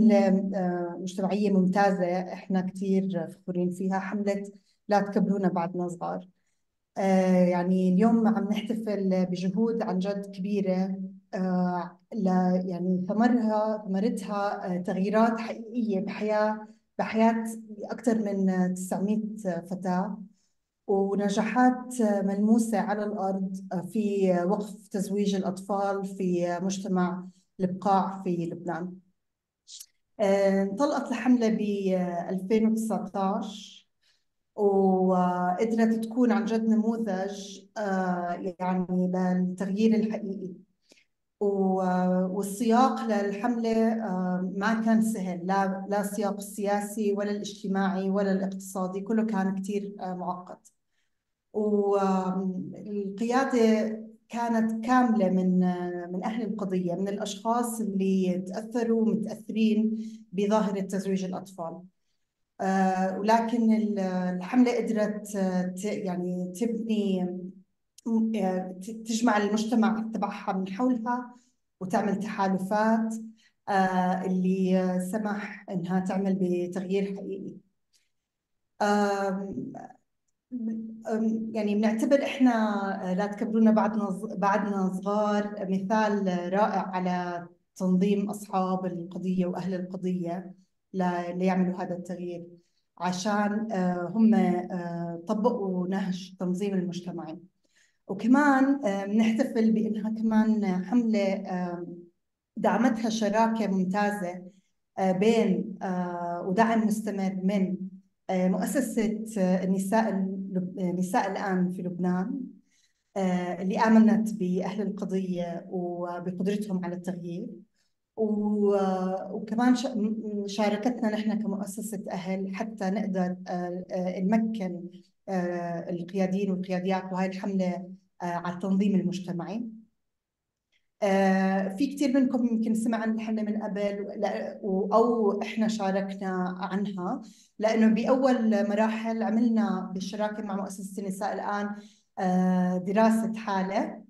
آه، مجتمعية ممتازة احنا كثير فخورين فيها حملة لا تكبرونا بعدنا صغار آه، يعني اليوم عم نحتفل بجهود عن جد كبيرة آه، يعني ثمرها ثمرتها تغييرات حقيقية بحياة بحياة أكثر من 900 فتاة ونجاحات ملموسة على الأرض في وقف تزويج الأطفال في مجتمع البقاع في لبنان انطلقت آه، الحملة ب 2019 آه، وقدرت تكون عن جد نموذج آه، يعني للتغيير الحقيقي والسياق للحملة ما كان سهل لا لا السياق السياسي ولا الاجتماعي ولا الاقتصادي كله كان كتير معقد والقيادة كانت كاملة من من أهل القضية من الأشخاص اللي تأثروا متأثرين بظاهرة تزويج الأطفال آه، ولكن الحملة قدرت يعني تبني آه، تجمع المجتمع تبعها من حولها وتعمل تحالفات آه، اللي سمح انها تعمل بتغيير حقيقي يعني بنعتبر احنا آه، لا تكبرونا بعدنا بعدنا صغار مثال رائع على تنظيم اصحاب القضيه واهل القضيه ليعملوا هذا التغيير عشان آه، هم آه، طبقوا نهج تنظيم المجتمع وكمان بنحتفل بانها كمان حمله دعمتها شراكه ممتازه بين ودعم مستمر من مؤسسه النساء نساء الآن في لبنان آه، اللي آمنت بأهل القضية وبقدرتهم على التغيير آه، وكمان شاركتنا نحن كمؤسسة أهل حتى نقدر آه، نمكن القياديين والقياديات وهي الحملة على التنظيم المجتمعي آه، في كثير منكم يمكن سمع عن الحملة من قبل أو إحنا شاركنا عنها لأنه بأول مراحل عملنا بالشراكة مع مؤسسة النساء الآن آه، دراسة حالة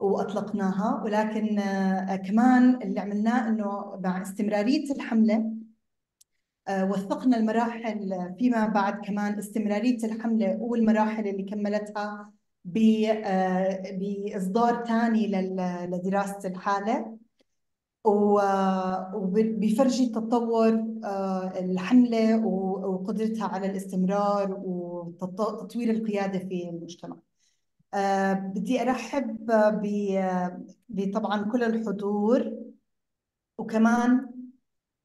وأطلقناها ولكن آه، كمان اللي عملناه أنه مع استمرارية الحملة وثقنا المراحل فيما بعد كمان استمرارية الحملة والمراحل اللي كملتها آه، باصدار ثاني لدراسه الحاله وبيفرجي تطور آه، الحمله وقدرتها على الاستمرار وتطوير القياده في المجتمع. آه، بدي ارحب بطبعا كل الحضور وكمان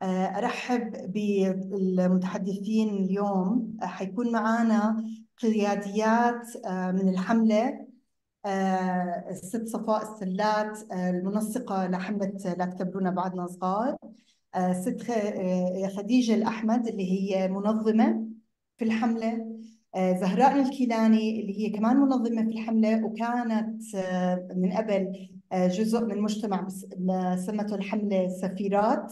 ارحب بالمتحدثين اليوم حيكون معنا قياديات آه، من الحملة آه، الست صفاء السلات آه، المنسقة لحملة لا تكبرونا بعدنا صغار ست خديجة الأحمد اللي هي منظمة في الحملة زهراء الكيلاني اللي هي كمان منظمة في الحملة وكانت من قبل جزء من مجتمع سمته الحملة سفيرات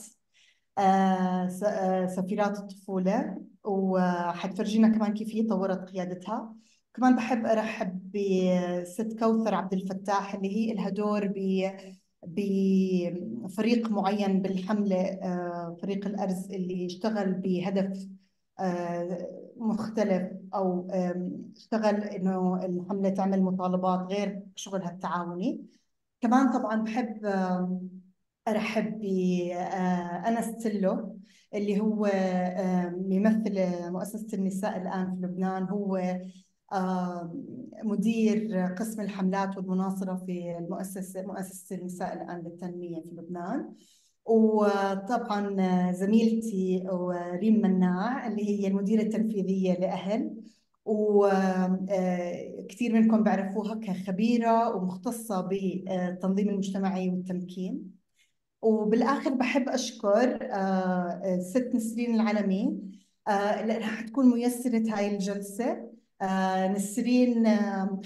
سفيرات الطفولة وحتفرجينا كمان كيف هي طورت قيادتها كمان بحب ارحب بست كوثر عبد الفتاح اللي هي لها دور ب بفريق معين بالحمله آه، فريق الارز اللي اشتغل بهدف آه، مختلف او اشتغل انه الحمله تعمل مطالبات غير شغلها التعاوني كمان طبعا بحب ارحب بانس آه، تلو اللي هو يمثل آه، مؤسسة النساء الآن في لبنان هو مدير قسم الحملات والمناصرة في المؤسسة مؤسسة النساء الآن للتنمية في لبنان وطبعا آه، زميلتي آه، ريم مناع اللي هي المديرة التنفيذية لأهل وكثير منكم بعرفوها كخبيرة ومختصة بالتنظيم المجتمعي والتمكين وبالاخر بحب اشكر الست آه، آه، نسرين العلمي آه، لانها حتكون ميسره هاي الجلسه نسرين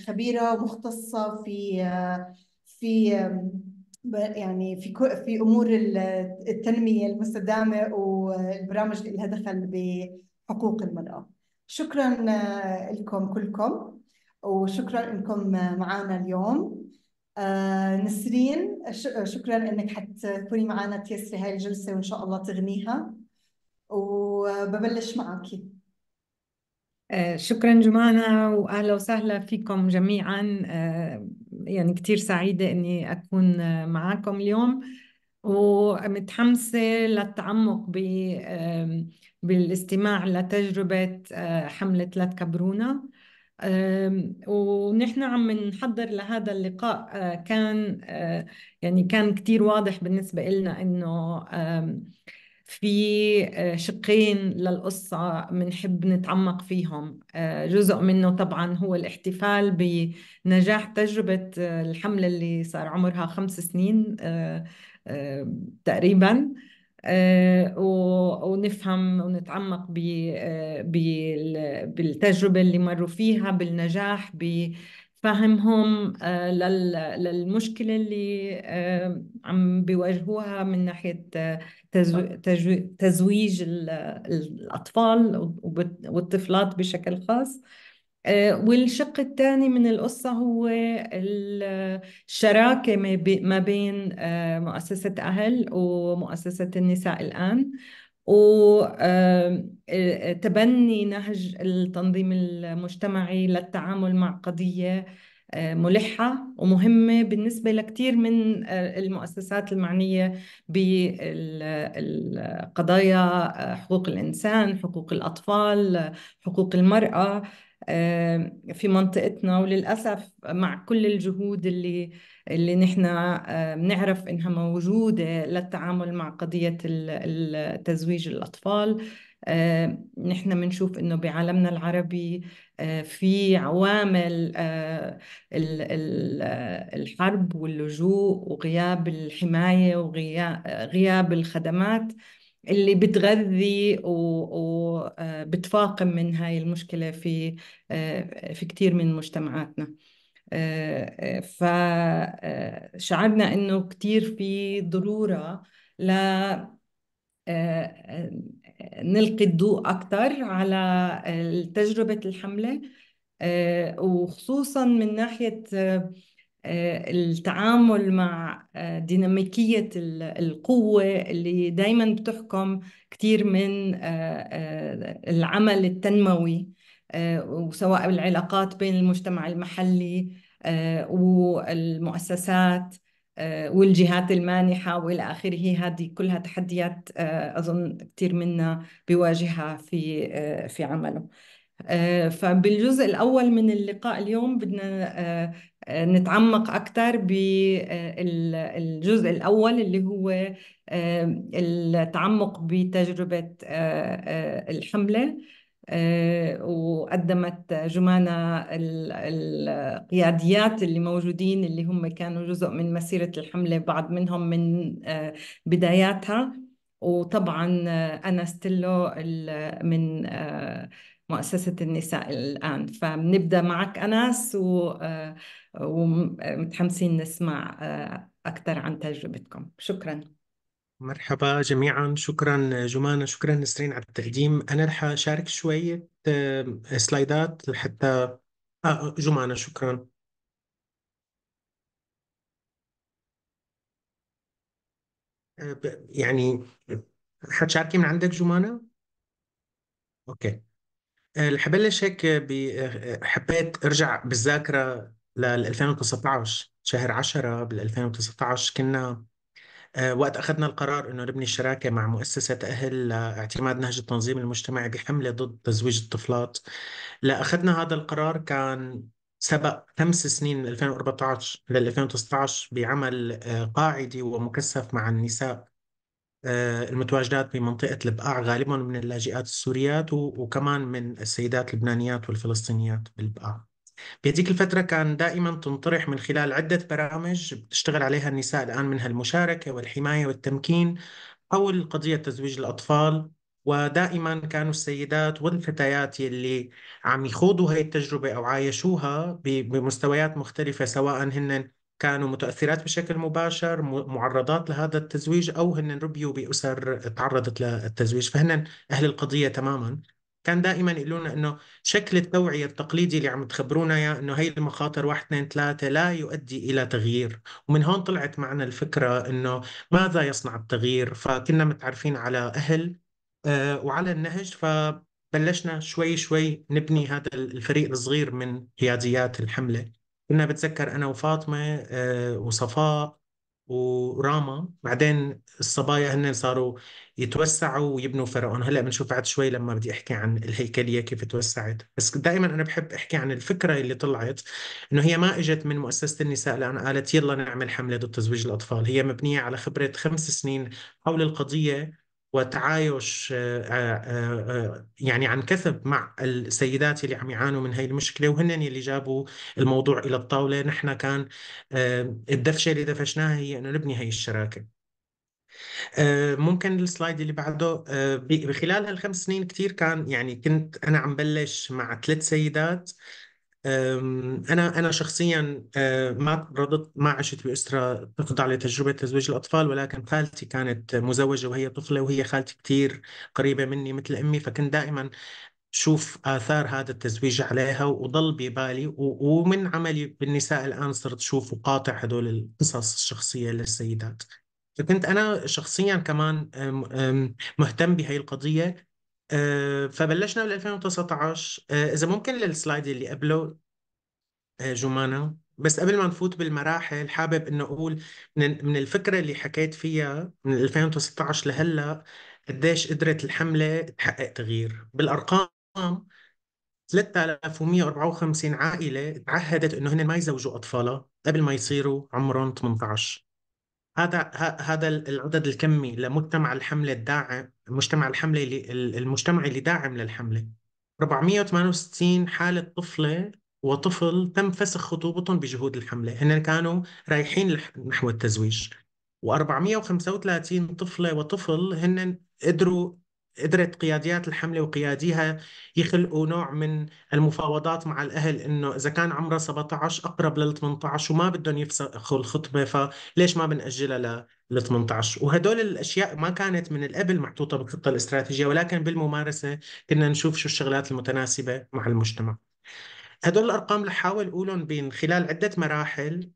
خبيره مختصه في في يعني في في امور التنميه المستدامه والبرامج اللي لها دخل بحقوق المراه شكرا لكم كلكم وشكرا انكم معنا اليوم آه، نسرين شكرا انك حتكوني معنا تيسري هاي الجلسه وان شاء الله تغنيها وببلش معك آه، شكرا جمانة واهلا وسهلا فيكم جميعا آه، يعني كثير سعيده اني اكون معكم اليوم ومتحمسه للتعمق بالاستماع لتجربه حمله لا تكبرونا ونحن عم نحضر لهذا اللقاء آه، كان آه، يعني كان كتير واضح بالنسبة لنا إنه في آه، شقين للقصة بنحب نتعمق فيهم جزء منه طبعا هو الاحتفال بنجاح تجربة الحملة اللي صار عمرها خمس سنين تقريباً آه، ونفهم ونتعمق آه، بالتجربة اللي مروا فيها بالنجاح بفهمهم آه، للمشكلة اللي عم بيواجهوها من ناحية تزويج الأطفال والطفلات بشكل خاص آه، والشق الثاني من القصة هو الشراكة ما بين آه، مؤسسة أهل ومؤسسة النساء الآن وتبني آه، نهج التنظيم المجتمعي للتعامل مع قضية ملحة ومهمة بالنسبة لكثير من المؤسسات المعنية بالقضايا حقوق الإنسان حقوق الأطفال حقوق المرأة في منطقتنا وللاسف مع كل الجهود اللي اللي نحن بنعرف انها موجوده للتعامل مع قضيه تزويج الاطفال نحن بنشوف انه بعالمنا العربي آه، في عوامل آه، آه، الحرب واللجوء وغياب الحمايه وغياب الخدمات اللي بتغذي وبتفاقم آه، من هاي المشكلة في آه، في كثير من مجتمعاتنا آه، فشعرنا إنه كثير في ضرورة ل نلقي الضوء أكثر على تجربة الحملة وخصوصا من ناحية آه، التعامل مع آه، ديناميكية القوة اللي دايما بتحكم كثير من آه، العمل التنموي وسواء العلاقات بين المجتمع المحلي والمؤسسات والجهات المانحة وإلى آخره هذه كلها تحديات أظن كثير منا بيواجهها في في عمله فبالجزء الأول من اللقاء اليوم بدنا نتعمق أكثر بالجزء آه، الأول اللي هو التعمق بتجربة آه، آه، الحملة وقدمت جمانة القياديات اللي موجودين اللي هم كانوا جزء من مسيرة الحملة بعض منهم من بداياتها وطبعا أنا ستيلو من مؤسسة النساء الآن فبنبدأ معك أنس و... آه، ومتحمسين نسمع آه، أكثر عن تجربتكم شكراً مرحبا جميعا شكرا جمانة شكرا نسرين على التقديم أنا رح أشارك شوية آه، سلايدات حتى آه جمانة شكرا يعني حتشاركي من عندك جمانة؟ اوكي حبلش هيك بحبيت ارجع بالذاكره لل 2019 شهر 10 بال 2019 كنا آه، وقت أخذنا القرار أنه نبني الشراكه مع مؤسسة أهل لاعتماد نهج التنظيم المجتمعي بحملة ضد تزويج الطفلات لأخذنا هذا القرار كان سبق خمس سنين من 2014 لل 2019 بعمل آه، قاعدي ومكثف مع النساء آه، المتواجدات بمنطقة البقاع غالبا من اللاجئات السوريات وكمان من السيدات اللبنانيات والفلسطينيات بالبقاع بهذيك الفترة كان دائما تنطرح من خلال عدة برامج بتشتغل عليها النساء الآن منها المشاركة والحماية والتمكين حول قضية تزويج الأطفال ودائما كانوا السيدات والفتيات يلي عم يخوضوا هاي التجربة أو عايشوها بمستويات مختلفة سواء هن كانوا متأثرات بشكل مباشر معرضات لهذا التزويج أو هن ربيوا بأسر تعرضت للتزويج فهن أهل القضية تماما كان دائما يقولوا لنا انه شكل التوعيه التقليدي اللي عم تخبرونا اياه انه هي المخاطر واحد اثنين ثلاثه لا يؤدي الى تغيير، ومن هون طلعت معنا الفكره انه ماذا يصنع التغيير؟ فكنا متعرفين على اهل آه، وعلى النهج فبلشنا شوي شوي نبني هذا الفريق الصغير من قياديات الحمله. كنا بتذكر انا وفاطمه آه، وصفاء وراما بعدين الصبايا هن صاروا يتوسعوا ويبنوا فرقهم هلا بنشوف بعد شوي لما بدي احكي عن الهيكليه كيف توسعت بس دائما انا بحب احكي عن الفكره اللي طلعت انه هي ما اجت من مؤسسه النساء لان قالت يلا نعمل حمله ضد تزويج الاطفال هي مبنيه على خبره خمس سنين حول القضيه وتعايش آه، آه، آه، يعني عن كثب مع السيدات اللي عم يعانوا من هاي المشكله وهن اللي جابوا الموضوع الى الطاوله نحن كان الدفشه اللي دفشناها هي انه نبني هاي الشراكه ممكن السلايد اللي بعده بخلال هالخمس سنين كثير كان يعني كنت انا عم بلش مع ثلاث سيدات أنا أنا شخصيا أه، ما تربطت ما عشت بأسرة تخضع لتجربة تزويج الأطفال ولكن خالتي كانت مزوجة وهي طفلة وهي خالتي كثير قريبة مني مثل أمي فكنت دائما شوف آثار هذا التزويج عليها وضل ببالي ومن عملي بالنساء الآن صرت شوف وقاطع هدول القصص الشخصية للسيدات فكنت أنا شخصيا كمان مهتم بهي القضية آه، فبلشنا بال 2019 آه، اذا ممكن للسلايد اللي قبله آه، جمانه بس قبل ما نفوت بالمراحل حابب انه اقول من من الفكره اللي حكيت فيها من 2019 لهلا قديش قدرت الحمله تحقق تغيير بالارقام 3154 عائله تعهدت انه هن ما يزوجوا اطفالها قبل ما يصيروا عمرهم 18 هذا هذا العدد الكمي لمجتمع الحملة الداعم مجتمع الحملة اللي المجتمع اللي داعم للحملة 468 حالة طفلة وطفل تم فسخ خطوبتهم بجهود الحملة هن كانوا رايحين نحو التزويج و435 طفلة وطفل هن قدروا قدرت قياديات الحمله وقياديها يخلقوا نوع من المفاوضات مع الاهل انه اذا كان عمرها 17 اقرب لل 18 وما بدهم يفسخوا الخطبه فليش ما بنأجلها لل 18 وهدول الاشياء ما كانت من القبل محطوطه بالخطه الاستراتيجيه ولكن بالممارسه كنا نشوف شو الشغلات المتناسبه مع المجتمع. هدول الارقام اللي حاول اقولهم بين خلال عده مراحل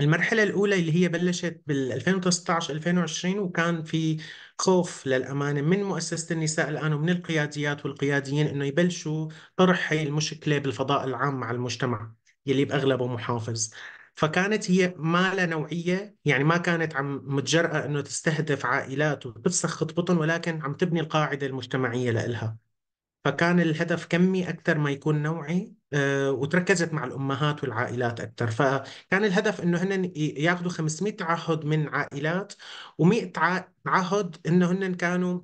المرحلة الأولى اللي هي بلشت بال 2019 2020 وكان في خوف للأمانة من مؤسسة النساء الآن ومن القياديات والقياديين إنه يبلشوا طرح هي المشكلة بالفضاء العام مع المجتمع يلي بأغلبه محافظ فكانت هي ما لها نوعية يعني ما كانت عم متجرأة إنه تستهدف عائلات وتفسخ خطبتهم ولكن عم تبني القاعدة المجتمعية لإلها فكان الهدف كمي أكثر ما يكون نوعي آه، وتركزت مع الامهات والعائلات اكثر فكان الهدف انه هن ياخذوا 500 تعهد من عائلات و100 تعهد انه هن كانوا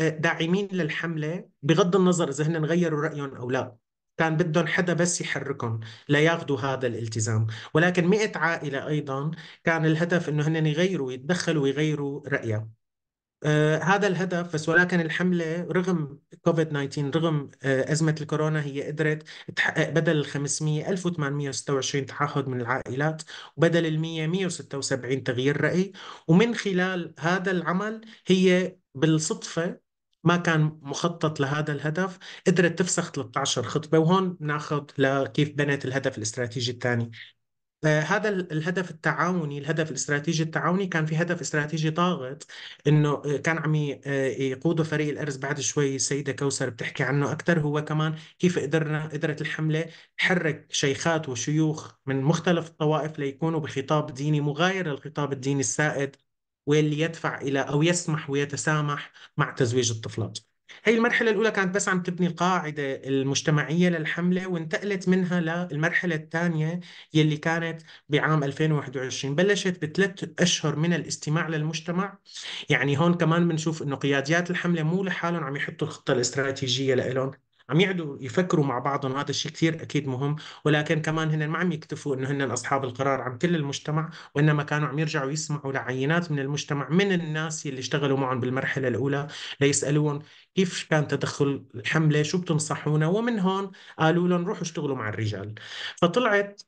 آه، داعمين للحمله بغض النظر اذا هن غيروا رايهم او لا كان بدهم حدا بس يحركهم لياخذوا هذا الالتزام ولكن مئة عائلة أيضا كان الهدف أنه هن يغيروا يتدخلوا ويغيروا رأيها آه، هذا الهدف بس ولكن الحملة رغم كوفيد 19 رغم آه، أزمة الكورونا هي قدرت تحقق بدل ال 500 1826 تعهد من العائلات وبدل ال 100 176 تغيير رأي ومن خلال هذا العمل هي بالصدفة ما كان مخطط لهذا الهدف قدرت تفسخ 13 خطبة وهون بناخذ لكيف بنت الهدف الاستراتيجي الثاني آه، هذا الهدف التعاوني الهدف الاستراتيجي التعاوني كان في هدف استراتيجي طاغت انه آه، كان عم آه، يقوده فريق الارز بعد شوي السيده كوثر بتحكي عنه اكثر هو كمان كيف قدرنا قدرت الحمله تحرك شيخات وشيوخ من مختلف الطوائف ليكونوا بخطاب ديني مغاير للخطاب الديني السائد واللي يدفع الى او يسمح ويتسامح مع تزويج الطفلات هي المرحلة الأولى كانت بس عم تبني القاعدة المجتمعية للحملة وانتقلت منها للمرحلة الثانية يلي كانت بعام 2021 بلشت بثلاث أشهر من الاستماع للمجتمع يعني هون كمان بنشوف أنه قياديات الحملة مو لحالهم عم يحطوا الخطة الاستراتيجية لإلهم عم يقعدوا يفكروا مع بعضهم هذا الشيء كثير اكيد مهم ولكن كمان هن ما عم يكتفوا انه هن اصحاب القرار عن كل المجتمع وانما كانوا عم يرجعوا يسمعوا لعينات من المجتمع من الناس اللي اشتغلوا معهم بالمرحله الاولى ليسالوهم كيف كان تدخل الحملة شو بتنصحونا ومن هون قالوا لهم روحوا اشتغلوا مع الرجال فطلعت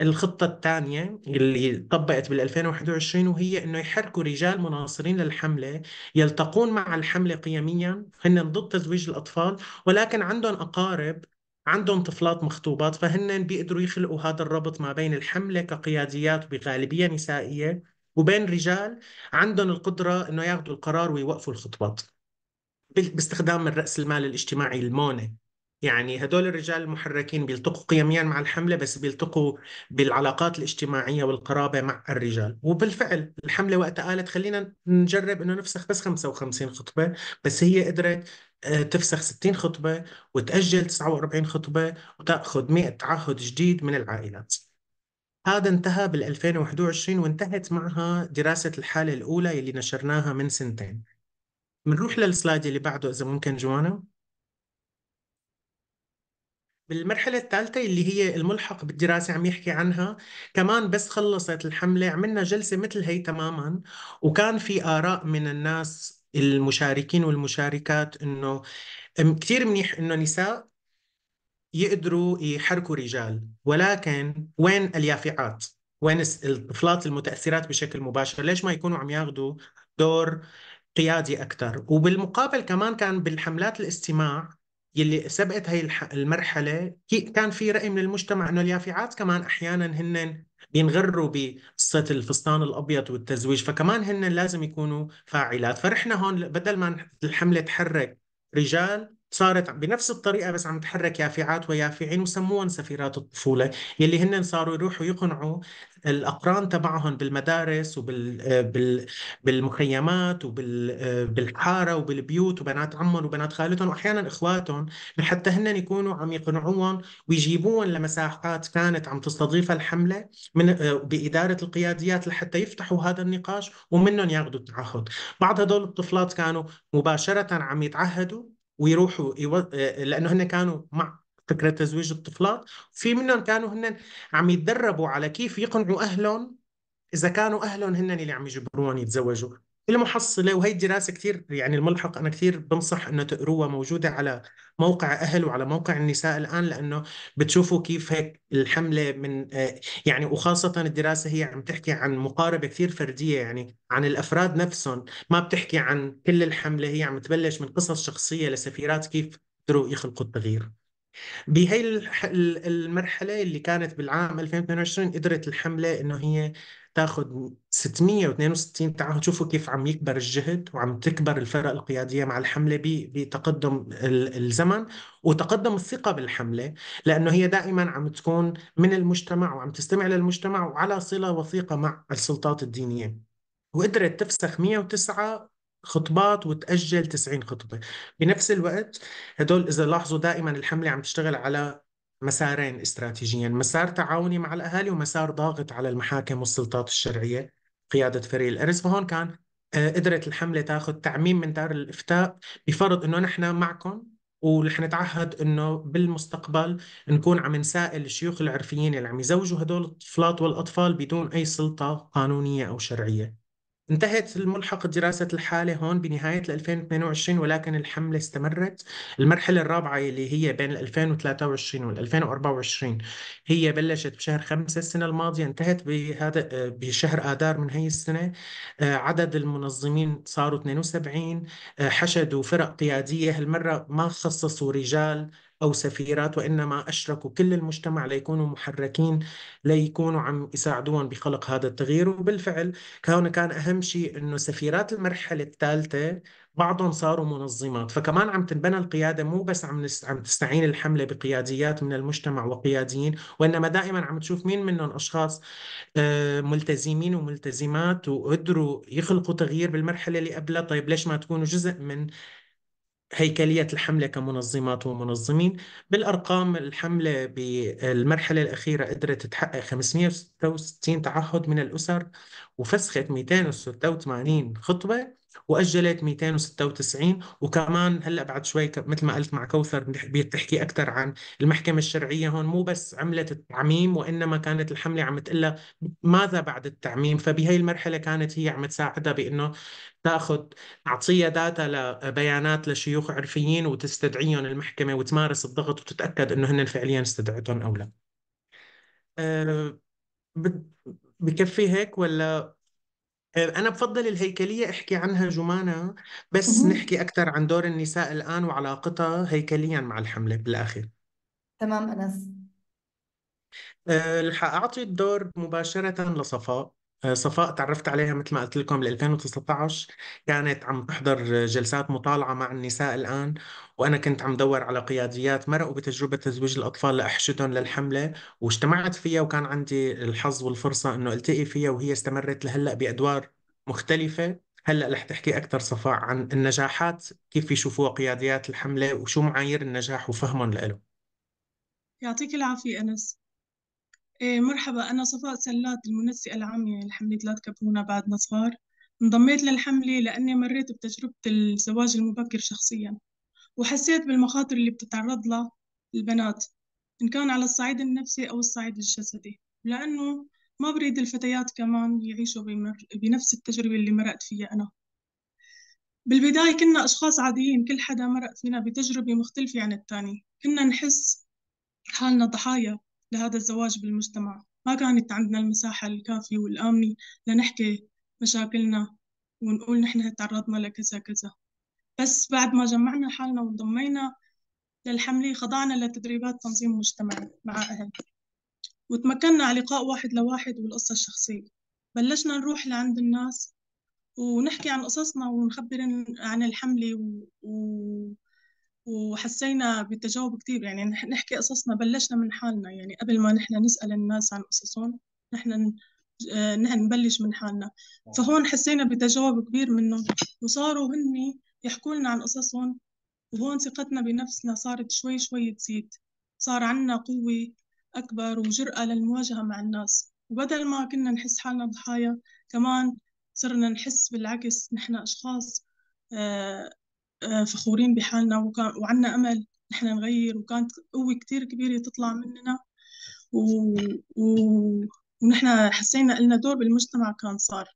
الخطة الثانية اللي طبقت بال 2021 وهي انه يحركوا رجال مناصرين للحملة يلتقون مع الحملة قيميا هن ضد تزويج الاطفال ولكن عندهم اقارب عندهم طفلات مخطوبات فهن بيقدروا يخلقوا هذا الربط ما بين الحملة كقياديات بغالبية نسائية وبين رجال عندهم القدرة انه ياخذوا القرار ويوقفوا الخطبات. باستخدام الرأس المال الاجتماعي المونة يعني هدول الرجال المحركين بيلتقوا قيميا مع الحملة بس بيلتقوا بالعلاقات الاجتماعية والقرابة مع الرجال وبالفعل الحملة وقتها قالت خلينا نجرب انه نفسخ بس 55 خطبة بس هي قدرت آه، تفسخ 60 خطبة وتأجل 49 خطبة وتأخذ 100 تعهد جديد من العائلات هذا انتهى بال 2021 وانتهت معها دراسة الحالة الأولى اللي نشرناها من سنتين بنروح للسلايد اللي بعده إذا ممكن جوانا بالمرحلة الثالثة اللي هي الملحق بالدراسة عم يحكي عنها كمان بس خلصت الحملة عملنا جلسة مثل هي تماما وكان في آراء من الناس المشاركين والمشاركات إنه كثير منيح إنه نساء يقدروا يحركوا رجال ولكن وين اليافعات؟ وين الطفلات المتأثرات بشكل مباشر؟ ليش ما يكونوا عم ياخذوا دور قيادي اكثر وبالمقابل كمان كان بالحملات الاستماع يلي سبقت هي المرحله كان في راي من المجتمع انه اليافعات كمان احيانا هن بينغروا بقصه الفستان الابيض والتزويج فكمان هن لازم يكونوا فاعلات فرحنا هون بدل ما الحمله تحرك رجال صارت بنفس الطريقه بس عم تحرك يافعات ويافعين وسموهم سفيرات الطفوله يلي هن صاروا يروحوا يقنعوا الاقران تبعهم بالمدارس وبال بال بالمخيمات وبالحاره وبالبيوت وبنات عمهم وبنات خالتهم واحيانا اخواتهم لحتى هن يكونوا عم يقنعوهم ويجيبوهم لمساحات كانت عم تستضيفها الحمله من باداره القياديات لحتى يفتحوا هذا النقاش ومنهم ياخذوا التعهد، بعض هدول الطفلات كانوا مباشره عم يتعهدوا ويروحوا يو... آه، لانه هن كانوا مع فكره تزويج الطفلات في منهم كانوا هن عم يتدربوا على كيف يقنعوا اهلهم اذا كانوا اهلهم هن اللي عم يجبروهم يتزوجوا المحصلة وهي الدراسة كثير يعني الملحق أنا كثير بنصح إنه تقروها موجودة على موقع أهل وعلى موقع النساء الآن لأنه بتشوفوا كيف هيك الحملة من آه، يعني وخاصة الدراسة هي عم تحكي عن مقاربة كثير فردية يعني عن الأفراد نفسهم ما بتحكي عن كل الحملة هي عم تبلش من قصص شخصية لسفيرات كيف قدروا يخلقوا التغيير بهي المرحلة اللي كانت بالعام 2022 قدرت الحملة إنه هي تاخذ 662 تعهد شوفوا كيف عم يكبر الجهد وعم تكبر الفرق القياديه مع الحمله بتقدم الزمن وتقدم الثقه بالحمله لانه هي دائما عم تكون من المجتمع وعم تستمع للمجتمع وعلى صله وثيقه مع السلطات الدينيه وقدرت تفسخ 109 خطبات وتأجل 90 خطبة بنفس الوقت هدول إذا لاحظوا دائما الحملة عم تشتغل على مسارين استراتيجيا مسار تعاوني مع الأهالي ومسار ضاغط على المحاكم والسلطات الشرعية قيادة فريق الأرز فهون كان آه، قدرت الحملة تاخذ تعميم من دار الإفتاء بفرض إنه نحن معكم ورح نتعهد انه بالمستقبل نكون عم نسائل الشيوخ العرفيين اللي عم يزوجوا هدول الطفلات والاطفال بدون اي سلطه قانونيه او شرعيه. انتهت الملحق دراسة الحالة هون بنهاية 2022 ولكن الحملة استمرت المرحلة الرابعة اللي هي بين 2023 وال 2024 هي بلشت بشهر 5 السنة الماضية انتهت بهذا بشهر آذار من هي السنة آه، عدد المنظمين صاروا 72 آه، حشدوا فرق قيادية هالمرة ما خصصوا رجال أو سفيرات وإنما أشركوا كل المجتمع ليكونوا محركين ليكونوا عم يساعدون بخلق هذا التغيير وبالفعل كان كان أهم شيء إنه سفيرات المرحلة الثالثة بعضهم صاروا منظمات فكمان عم تنبنى القيادة مو بس عم نس... عم تستعين الحملة بقياديات من المجتمع وقياديين وإنما دائما عم تشوف مين منهم أشخاص آه، ملتزمين وملتزمات وقدروا يخلقوا تغيير بالمرحلة اللي قبلها طيب ليش ما تكونوا جزء من هيكلية الحملة كمنظمات ومنظمين بالأرقام الحملة بالمرحلة الأخيرة قدرت تحقق 566 تعهد من الأسر وفسخت 286 خطبة واجلت 296 وكمان هلا بعد شوي مثل ما قلت مع كوثر بتحكي اكثر عن المحكمه الشرعيه هون مو بس عملت التعميم وانما كانت الحمله عم تقلها ماذا بعد التعميم فبهي المرحله كانت هي عم تساعدها بانه تاخذ تعطيها داتا لبيانات لشيوخ عرفيين وتستدعيهم المحكمه وتمارس الضغط وتتاكد انه هن فعليا استدعتهم او لا. أه بكفي هيك ولا آه، أنا بفضل الهيكلية أحكي عنها جمانة بس نحكي أكثر عن دور النساء الآن وعلاقتها هيكليا مع الحملة بالآخر تمام أنس أه، أعطي الدور مباشرة لصفاء صفاء تعرفت عليها مثل ما قلت لكم بال 2019 كانت عم تحضر جلسات مطالعة مع النساء الآن وأنا كنت عم دور على قياديات مرقوا بتجربة تزويج الأطفال لأحشدهم للحملة واجتمعت فيها وكان عندي الحظ والفرصة أنه ألتقي فيها وهي استمرت لهلأ بأدوار مختلفة هلأ رح تحكي أكثر صفاء عن النجاحات كيف يشوفوها قياديات الحملة وشو معايير النجاح وفهمهم له يعطيك العافية أنس إيه، مرحبا أنا صفاء سلات المنسئة العامة لحملة لا تكبرونا بعدنا صغار انضميت للحملة لأني مريت بتجربة الزواج المبكر شخصيا وحسيت بالمخاطر اللي بتتعرض لها البنات إن كان على الصعيد النفسي أو الصعيد الجسدي لأنه ما بريد الفتيات كمان يعيشوا بمر... بنفس التجربة اللي مرقت فيها أنا بالبداية كنا أشخاص عاديين كل حدا مرق فينا بتجربة مختلفة عن التاني كنا نحس حالنا ضحايا لهذا الزواج بالمجتمع ما كانت عندنا المساحة الكافية والآمنة لنحكي مشاكلنا ونقول نحن تعرضنا لكذا كذا بس بعد ما جمعنا حالنا وانضمينا للحملة خضعنا لتدريبات تنظيم مجتمع مع أهل وتمكنا على لقاء واحد لواحد والقصة الشخصية بلشنا نروح لعند الناس ونحكي عن قصصنا ونخبر عن الحملة و... و... وحسينا بتجاوب كتير يعني نحكي قصصنا بلشنا من حالنا يعني قبل ما نحن نسأل الناس عن قصصهم نحن آه، نحن نبلش من حالنا آه. فهون حسينا بتجاوب كبير منهم وصاروا هن يحكوا لنا عن قصصهم وهون ثقتنا بنفسنا صارت شوي شوي تزيد صار عنا قوة أكبر وجرأة للمواجهة مع الناس وبدل ما كنا نحس حالنا ضحايا كمان صرنا نحس بالعكس نحن أشخاص آه، آه، فخورين بحالنا وعنا أمل نحن نغير وكانت قوة كتير كبيرة تطلع مننا و... و... ونحن حسينا إلنا دور بالمجتمع كان صار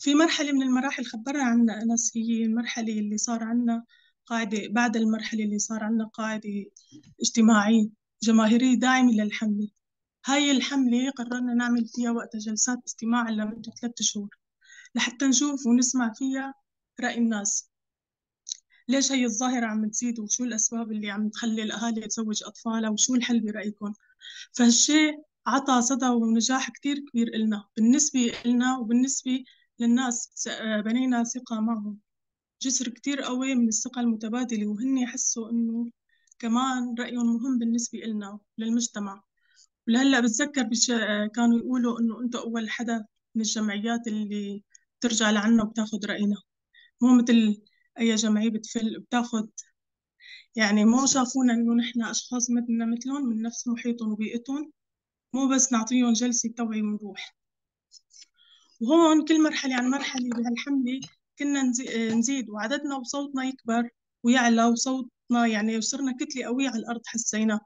في مرحلة من المراحل خبرنا عنها أنس هي المرحلة اللي صار عنا قاعدة بعد المرحلة اللي صار عنا قاعدة اجتماعية جماهيرية داعمة للحملة هاي الحملة قررنا نعمل فيها وقتها جلسات استماع لمدة ثلاثة شهور لحتى نشوف ونسمع فيها رأي الناس ليش هي الظاهرة عم تزيد وشو الأسباب اللي عم تخلي الأهالي تزوج أطفالها وشو الحل برأيكم فهالشيء عطى صدى ونجاح كتير كبير إلنا بالنسبة إلنا وبالنسبة للناس بنينا ثقة معهم جسر كتير قوي من الثقة المتبادلة وهن يحسوا إنه كمان رأيهم مهم بالنسبة إلنا للمجتمع ولهلا بتذكر بش... كانوا يقولوا إنه أنت أول حدا من الجمعيات اللي بترجع لعنا وبتاخد رأينا مو مثل أي جمعية بتفل بتاخذ يعني مو شافونا إنه نحن أشخاص مثلنا مثلهم من نفس محيطهم وبيئتهم مو بس نعطيهم جلسة توعي ونروح وهون كل مرحلة عن مرحلة بهالحملة كنا نزيد وعددنا وصوتنا يكبر ويعلى وصوتنا يعني وصرنا كتلة قوية على الأرض حسينا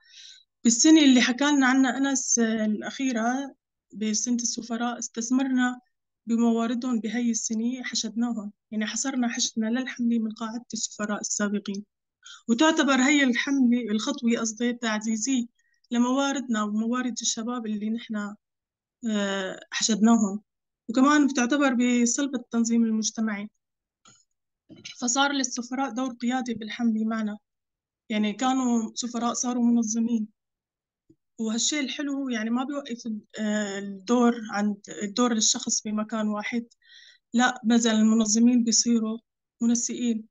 بالسنة اللي حكى لنا عنها أنس آه، الأخيرة بسنة السفراء استثمرنا بمواردهم بهي السنة حشدناهم يعني حصرنا حشدنا للحملة من قاعدة السفراء السابقين وتعتبر هي الحملة الخطوة قصدي تعزيزية لمواردنا وموارد الشباب اللي نحن آه، حشدناهم وكمان بتعتبر بصلب التنظيم المجتمعي فصار للسفراء دور قيادي بالحملة معنا يعني كانوا سفراء صاروا منظمين وهالشيء الحلو هو يعني ما بيوقف آه، الدور عند الدور للشخص بمكان واحد لا مثلا المنظمين بيصيروا منسقين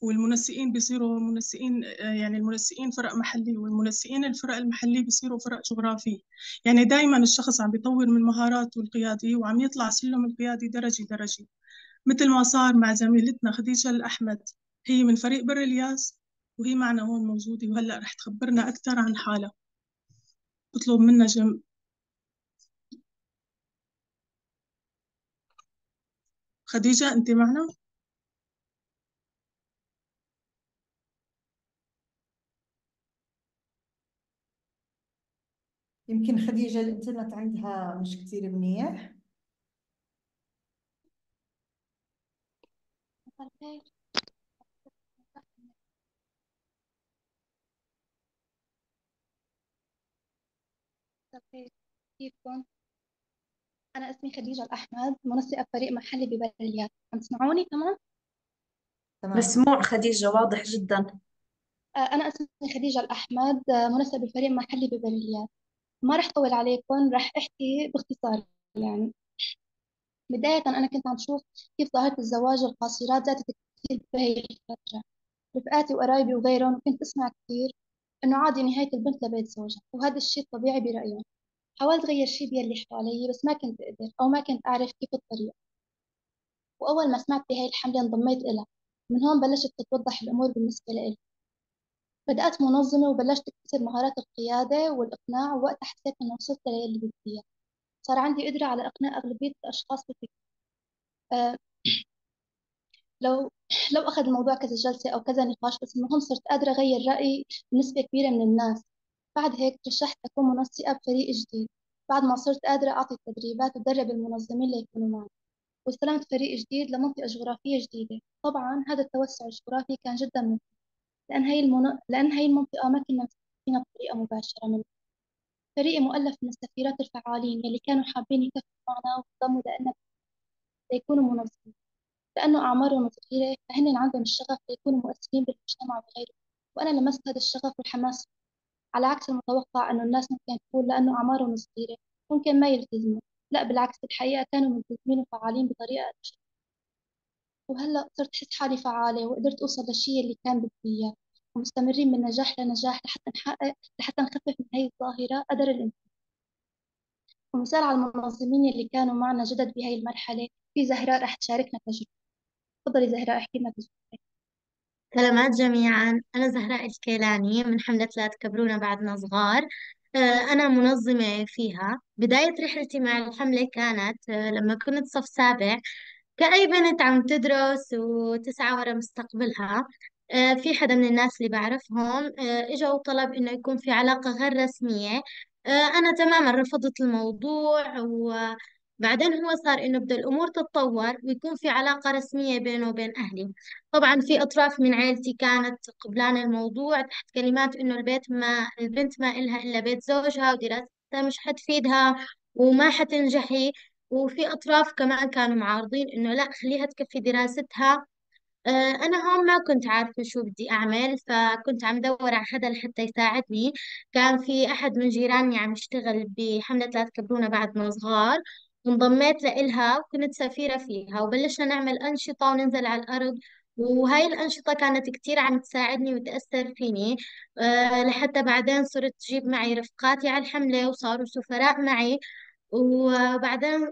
والمنسقين بيصيروا منسقين آه، يعني المنسقين فرق محلي والمنسقين الفرق المحلية بيصيروا فرق جغرافية يعني دائما الشخص عم بيطور من مهاراته القيادية وعم يطلع سلم القيادي درجة درجة مثل ما صار مع زميلتنا خديجة الأحمد هي من فريق بر الياس وهي معنا هون موجودة وهلأ رح تخبرنا أكثر عن حالها بطلب منا جنب خديجة أنت معنا؟ يمكن خديجة الإنترنت عندها مش كتير منيح صحيح. كيفكم؟ أنا اسمي خديجة الأحمد منسقة فريق محلي ببلديات عم تسمعوني كمان؟ تمام مسموع خديجة واضح جدا آه، أنا اسمي خديجة الأحمد منسقة بفريق محلي ببلديات ما رح أطول عليكم رح أحكي باختصار يعني بداية أنا كنت عم شوف كيف ظاهرة الزواج القاصرات زادت كثير بهي الفترة رفقاتي وقرايبي وغيرهم كنت أسمع كثير إنه عادي نهاية البنت لبيت زوجها وهذا الشيء طبيعي برأيهم حاولت أغير شيء حكوا حوالي بس ما كنت أقدر أو ما كنت أعرف كيف الطريقة وأول ما سمعت بهاي الحملة انضميت إلها من هون بلشت تتوضح الأمور بالنسبة لإلي بدأت منظمة وبلشت أكتسب مهارات القيادة والإقناع ووقتها حسيت إنه وصلت للي بدي إياه صار عندي قدرة على إقناع أغلبية الأشخاص بفكري آه، لو لو أخذ الموضوع كذا جلسة أو كذا نقاش بس المهم صرت قادرة أغير رأيي بنسبة كبيرة من الناس بعد هيك ترشحت أكون منسقة بفريق جديد بعد ما صرت قادرة أعطي التدريبات وأدرب المنظمين ليكونوا معي واستلمت فريق جديد لمنطقة جغرافية جديدة طبعا هذا التوسع الجغرافي كان جدا مهم لأن هي المن... لأن هي المنطقة ما كنا فينا بطريقة مباشرة منها فريقي مؤلف من السفيرات الفعالين يلي كانوا حابين يكفوا معنا وانضموا لأننا ليكونوا منظمين لأنه أعمارهم صغيرة فهن عندهم الشغف ليكونوا مؤثرين بالمجتمع وغيره وأنا لمست هذا الشغف والحماس على عكس المتوقع أنه الناس ممكن تقول لأنه أعمارهم صغيرة ممكن ما يلتزموا لا بالعكس الحقيقة كانوا ملتزمين وفعالين بطريقة وهلأ صرت أحس حالي فعالة وقدرت أوصل للشيء اللي كان بدي إياه ومستمرين من نجاح لنجاح لحتى نحقق لحتى نخفف من هي الظاهرة قدر الإمكان ومثال على المنظمين اللي كانوا معنا جدد بهاي المرحلة في زهراء رح تشاركنا تجربة تفضلي زهراء احكي لنا تجربتك سلامات جميعا أنا زهراء الكيلاني من حملة لا تكبرونا بعدنا صغار آه، أنا منظمة فيها بداية رحلتي مع الحملة كانت آه، لما كنت صف سابع كأي بنت عم تدرس وتسعى ورا مستقبلها آه، في حدا من الناس اللي بعرفهم إجا وطلب إنه يكون في علاقة غير رسمية آه، أنا تماما رفضت الموضوع وبعدين هو صار إنه بدأ الأمور تتطور ويكون في علاقة رسمية بينه وبين أهلي طبعا في أطراف من عائلتي كانت قبلان الموضوع تحت كلمات إنه البيت ما البنت ما إلها إلا بيت زوجها ودراستها مش حتفيدها وما حتنجحي وفي أطراف كمان كانوا معارضين إنه لا خليها تكفي دراستها آه، أنا هون ما كنت عارفة شو بدي أعمل فكنت عم دور على حدا لحتى يساعدني كان في أحد من جيراني عم يشتغل بحملة لا تكبرونا بعدنا صغار وانضميت لإلها وكنت سفيرة فيها وبلشنا نعمل أنشطة وننزل على الأرض وهاي الأنشطة كانت كتير عم تساعدني وتأثر فيني آه، لحتى بعدين صرت جيب معي رفقاتي على الحملة وصاروا سفراء معي وبعدين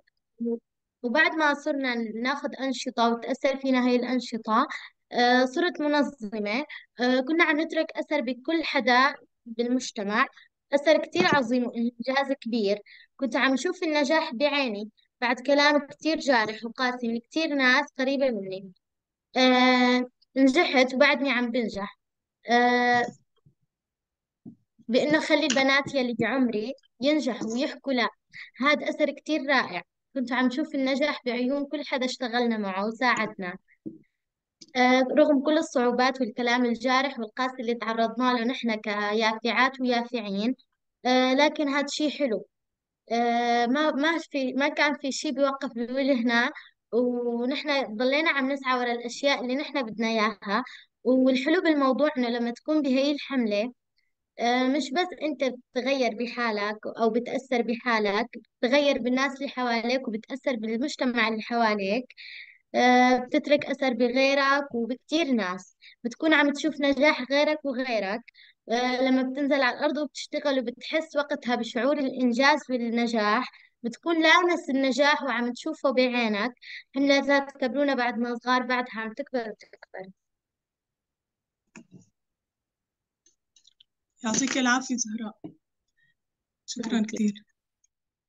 وبعد ما صرنا ناخذ أنشطة وتأثر فينا هاي الأنشطة آه، صرت منظمة آه، كنا عم نترك أثر بكل حدا بالمجتمع أثر كتير عظيم وإنجاز كبير كنت عم أشوف النجاح بعيني بعد كلام كتير جارح وقاسي من كتير ناس قريبة مني آه، نجحت وبعدني عم بنجح بإنه خلي البنات يلي بعمري ينجحوا ويحكوا لا هذا أثر كتير رائع كنت عم شوف النجاح بعيون كل حدا اشتغلنا معه وساعدنا آه، رغم كل الصعوبات والكلام الجارح والقاسي اللي تعرضنا له نحن كيافعات ويافعين آه، لكن هاد شي حلو آه، ما ما في ما كان في شي بيوقف بوجهنا ونحن ضلينا عم نسعى ورا الأشياء اللي نحن بدنا إياها والحلو بالموضوع إنه لما تكون بهي الحملة آه، مش بس انت بتتغير بحالك او بتأثر بحالك بتتغير بالناس اللي حواليك وبتأثر بالمجتمع اللي حواليك آه، بتترك أثر بغيرك وبكتير ناس بتكون عم تشوف نجاح غيرك وغيرك آه، لما بتنزل على الأرض وبتشتغل وبتحس وقتها بشعور الإنجاز والنجاح بتكون لامس النجاح وعم تشوفه بعينك هم لا تكبرونا بعد ما صغار بعدها عم تكبر وتكبر يعطيك العافية زهراء شكرا كثير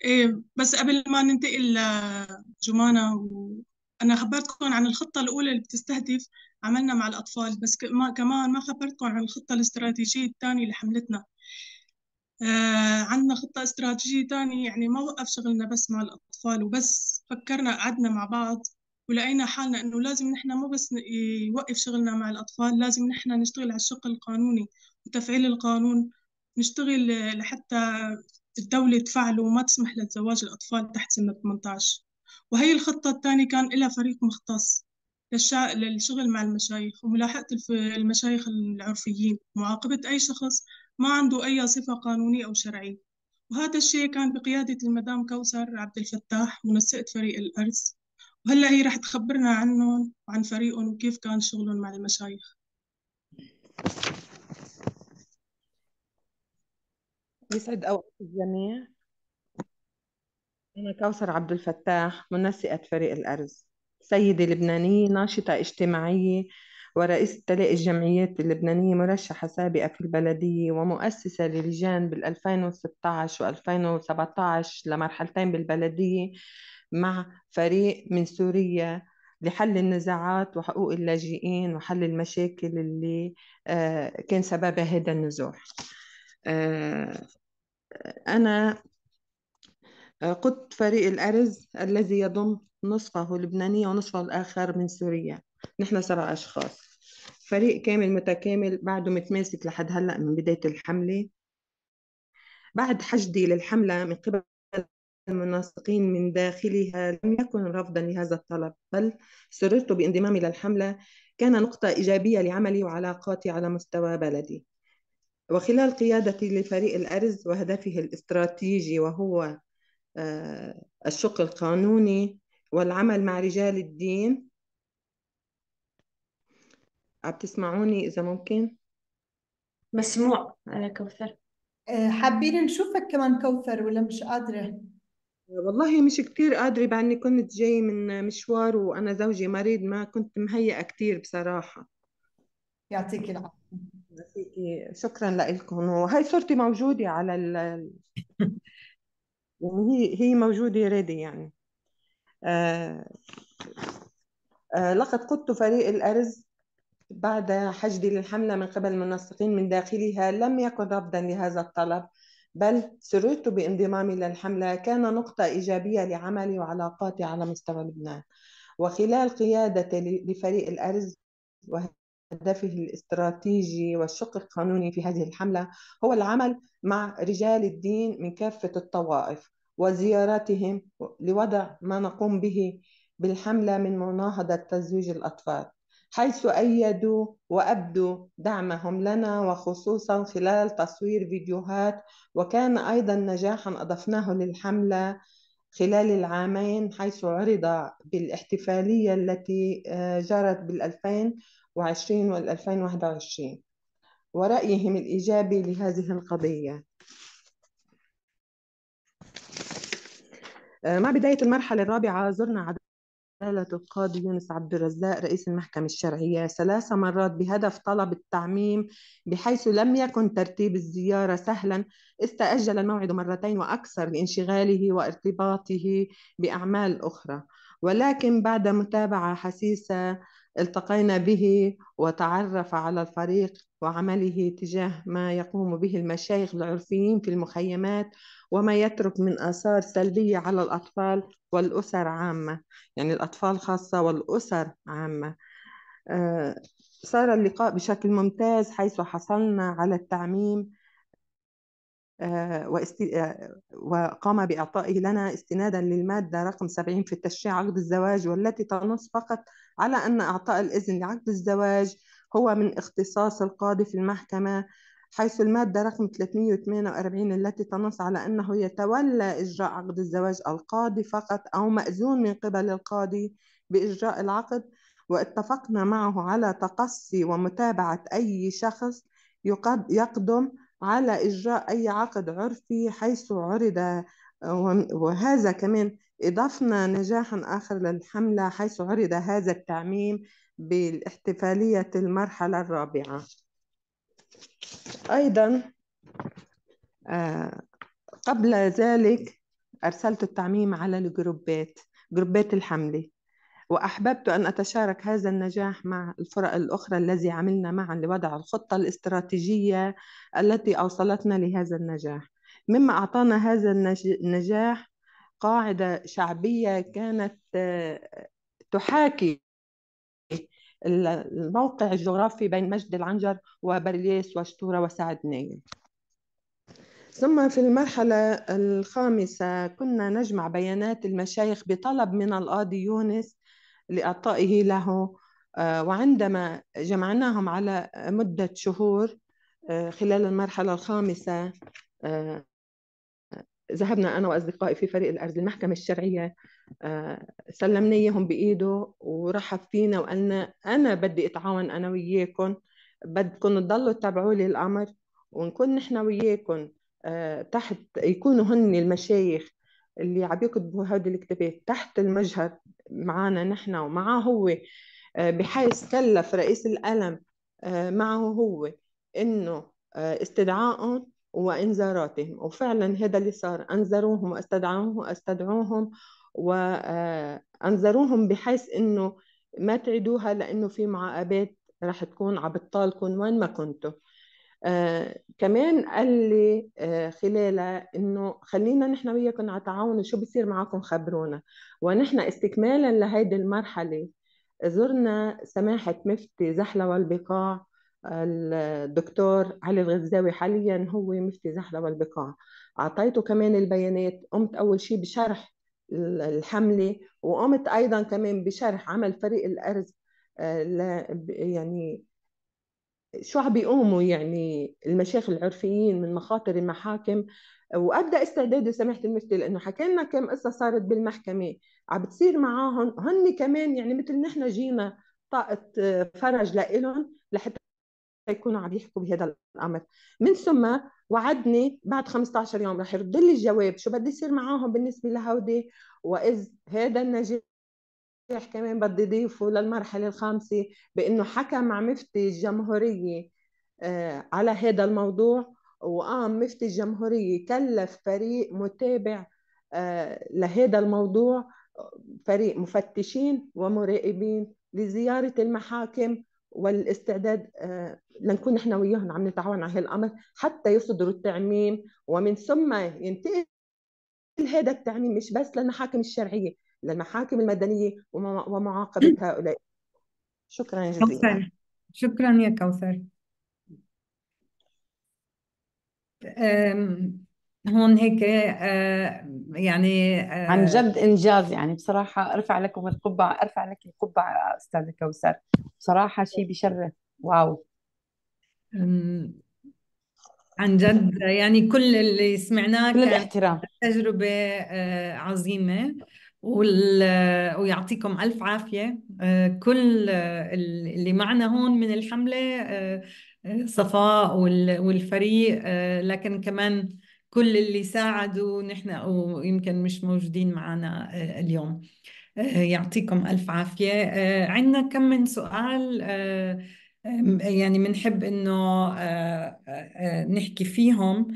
إيه بس قبل ما ننتقل لجمانة و... أنا خبرتكم عن الخطة الأولى اللي بتستهدف عملنا مع الأطفال بس ما كمان ما خبرتكم عن الخطة الاستراتيجية الثانية لحملتنا آه عندنا خطة استراتيجية تانية يعني ما وقف شغلنا بس مع الأطفال وبس فكرنا قعدنا مع بعض ولقينا حالنا إنه لازم نحن مو بس يوقف شغلنا مع الأطفال لازم نحن نشتغل على الشق القانوني وتفعيل القانون نشتغل لحتى الدولة تفعله وما تسمح لزواج الأطفال تحت سن 18 وهي الخطة الثانية كان لها فريق مختص للشا... للشغل مع المشايخ وملاحقة المشايخ العرفيين معاقبة أي شخص ما عنده أي صفة قانونية أو شرعية وهذا الشيء كان بقيادة المدام كوثر عبد الفتاح منسقة فريق الأرز وهلا هي رح تخبرنا عنهم وعن فريقهم وكيف كان شغلهم مع المشايخ يسعد أوقات الجميع أنا كوثر عبد الفتاح منسقة فريق الأرز سيدة لبنانية ناشطة اجتماعية ورئيسة تلاقي الجمعيات اللبنانية مرشحة سابقة في البلدية ومؤسسة للجان بال 2016 و 2017 لمرحلتين بالبلدية مع فريق من سوريا لحل النزاعات وحقوق اللاجئين وحل المشاكل اللي آه، كان سببها هذا النزوح آه، أنا آه، قدت فريق الأرز الذي يضم نصفه لبنانية ونصفه الآخر من سوريا نحن سبع أشخاص فريق كامل متكامل بعده متماسك لحد هلأ من بداية الحملة بعد حشدي للحملة من قبل المنسقين من داخلها لم يكن رفضا لهذا الطلب بل سررت بانضمامي للحملة كان نقطة إيجابية لعملي وعلاقاتي على مستوى بلدي وخلال قيادتي لفريق الأرز وهدفه الاستراتيجي وهو آه، الشق القانوني والعمل مع رجال الدين عم تسمعوني إذا ممكن؟ مسموع على كوثر آه، حابين نشوفك كمان كوثر ولا مش قادرة؟ والله مش كتير قادرة بعني كنت جاي من مشوار وأنا زوجي مريض ما كنت مهيئة كتير بصراحة يعطيك العافية شكرا لكم وهي صورتي موجودة على ال يعني هي هي موجودة ريدي يعني آه آه لقد قدت فريق الأرز بعد حشدي للحملة من قبل المنسقين من داخلها لم يكن رفضا لهذا الطلب بل سررت بانضمامي للحملة كان نقطة إيجابية لعملي وعلاقاتي على مستوى لبنان وخلال قيادتي لفريق الأرز وهي هدفه الاستراتيجي والشق القانوني في هذه الحملة هو العمل مع رجال الدين من كافة الطوائف وزياراتهم لوضع ما نقوم به بالحملة من مناهضة تزويج الأطفال حيث أيدوا وأبدوا دعمهم لنا وخصوصا خلال تصوير فيديوهات وكان أيضا نجاحا أضفناه للحملة خلال العامين حيث عرض بالاحتفالية التي آه، جرت بال2000 وال2021 ورأيهم الإيجابي لهذه القضية آه، مع بداية المرحلة الرابعة زرنا عدالة القاضي يونس عبد الرزاق رئيس المحكمة الشرعية ثلاث مرات بهدف طلب التعميم بحيث لم يكن ترتيب الزيارة سهلا استأجل الموعد مرتين وأكثر لانشغاله وارتباطه بأعمال أخرى ولكن بعد متابعة حسيسة التقينا به وتعرف على الفريق وعمله تجاه ما يقوم به المشايخ العرفيين في المخيمات وما يترك من آثار سلبية على الأطفال والأسر عامة يعني الأطفال خاصة والأسر عامة آه، صار اللقاء بشكل ممتاز حيث حصلنا على التعميم آه، آه، وقام بإعطائه لنا استنادا للمادة رقم 70 في التشريع عقد الزواج والتي تنص فقط على أن إعطاء الإذن لعقد الزواج هو من اختصاص القاضي في المحكمة حيث المادة رقم 348 التي تنص على أنه يتولى إجراء عقد الزواج القاضي فقط أو مأذون من قبل القاضي بإجراء العقد واتفقنا معه على تقصي ومتابعة أي شخص يقدم على إجراء أي عقد عرفي حيث عرض آه، وهذا كمان أضفنا نجاحا آخر للحملة حيث عرض هذا التعميم بالاحتفالية المرحلة الرابعة أيضا آه، قبل ذلك أرسلت التعميم على الجروبات جروبات الحملة وأحببت أن أتشارك هذا النجاح مع الفرق الأخرى الذي عملنا معا لوضع الخطة الاستراتيجية التي أوصلتنا لهذا النجاح مما أعطانا هذا النجاح قاعدة شعبية كانت تحاكي الموقع الجغرافي بين مجد العنجر وبرليس وشتورة وسعد نايم ثم في المرحلة الخامسة كنا نجمع بيانات المشايخ بطلب من القاضي يونس لإعطائه له آه، وعندما جمعناهم على مدة شهور آه، خلال المرحلة الخامسة آه، ذهبنا انا واصدقائي في فريق الارز المحكمه الشرعيه آه، سلمنا اياهم بايده ورحب فينا وقالنا انا بدي اتعاون انا وياكم بدكم تضلوا تتابعوا لي الامر ونكون نحن وياكم آه، تحت يكونوا هن المشايخ اللي عم يكتبوا هذه الكتابات تحت المجهر معنا نحن ومعه هو آه، بحيث كلف رئيس القلم معه هو انه استدعائهم وإنذاراتهم وفعلا هذا اللي صار أنذروهم واستدعوهم أستدعوهم وأنذروهم آه، بحيث أنه ما تعيدوها لأنه في معاقبات رح تكون عم بتطالكم وين ما كنتوا آه كمان قال لي آه خلالها انه خلينا نحن وياكم على تعاون شو بصير معكم خبرونا ونحن استكمالا لهيدي المرحله زرنا سماحه مفتي زحله والبقاع الدكتور علي الغزاوي حاليا هو مفتي زحلة والبقاع أعطيته كمان البيانات قمت أول شيء بشرح الحملة وقمت أيضا كمان بشرح عمل فريق الأرز آه، يعني شو عم بيقوموا يعني المشايخ العرفيين من مخاطر المحاكم وأبدأ استعداد سماحة المفتي لأنه حكى لنا كم قصة صارت بالمحكمة عم بتصير معاهم هن كمان يعني مثل نحن جينا طاقة آه، فرج لهم لحتى يكونوا عم يحكوا بهذا الامر من ثم وعدني بعد 15 يوم رح يرد لي الجواب شو بدي يصير معاهم بالنسبه لهودي واذ هذا النجاح كمان بدي ضيفه للمرحله الخامسه بانه حكى مع مفتي الجمهوريه آه، على هذا الموضوع وقام مفتي الجمهوريه كلف فريق متابع آه، لهذا الموضوع آه، فريق مفتشين ومراقبين لزياره المحاكم والاستعداد آه، لنكون نحن وياهم عم نتعاون على هالامر حتى يصدروا التعميم ومن ثم ينتقل هذا التعميم مش بس للمحاكم الشرعيه للمحاكم المدنيه ومعاقبه هؤلاء شكرا جزيلا كوثر. شكرا يا كوثر هون هيك آه، يعني آه، عن جد انجاز يعني بصراحه ارفع لكم القبعه ارفع لك القبعه استاذه كوثر بصراحه شيء بشرف واو عن جد يعني كل اللي سمعناه كل الاحترام تجربه آه، عظيمه وال... ويعطيكم ألف عافية كل اللي معنا هون من الحملة صفاء والفريق لكن كمان كل اللي ساعدوا نحن ويمكن مش موجودين معنا آه، اليوم آه، يعطيكم ألف عافية آه، عندنا كم من سؤال يعني بنحب إنه نحكي فيهم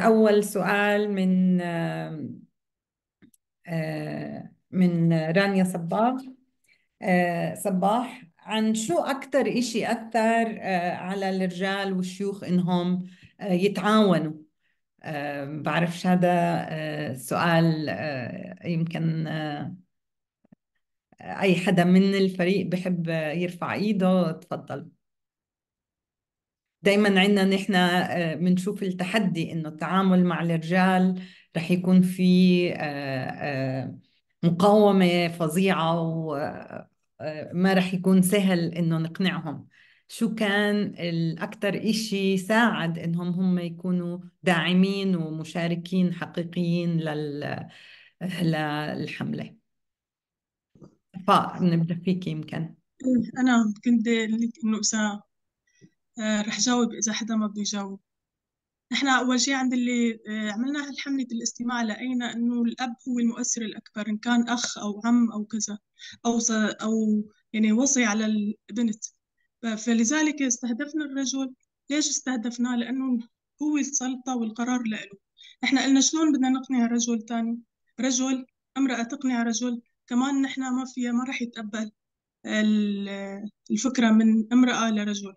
أول سؤال من من رانيا صباغ صباح عن شو أكثر إشي أثر على الرجال والشيوخ إنهم يتعاونوا آه، بعرفش هذا آه، سؤال آه، يمكن أي حدا من الفريق بحب يرفع إيده تفضل دايما عندنا نحن بنشوف التحدي إنه التعامل مع الرجال رح يكون في مقاومة فظيعة وما رح يكون سهل إنه نقنعهم شو كان الأكثر إشي ساعد إنهم هم يكونوا داعمين ومشاركين حقيقيين لل... للحملة فنبدأ فيك يمكن أنا كنت لك إنه إذا آه، رح جاوب إذا حدا ما بده يجاوب نحن أول شيء عند اللي آه، عملنا هالحملة الاستماع لقينا إنه الأب هو المؤثر الأكبر إن كان أخ أو عم أو كذا أو أو يعني وصي على البنت فلذلك استهدفنا الرجل ليش استهدفناه لأنه هو السلطة والقرار لإله نحن قلنا شلون بدنا نقنع رجل تاني رجل امرأة تقنع رجل كمان نحن ما فيها ما رح يتقبل الفكرة من امرأة لرجل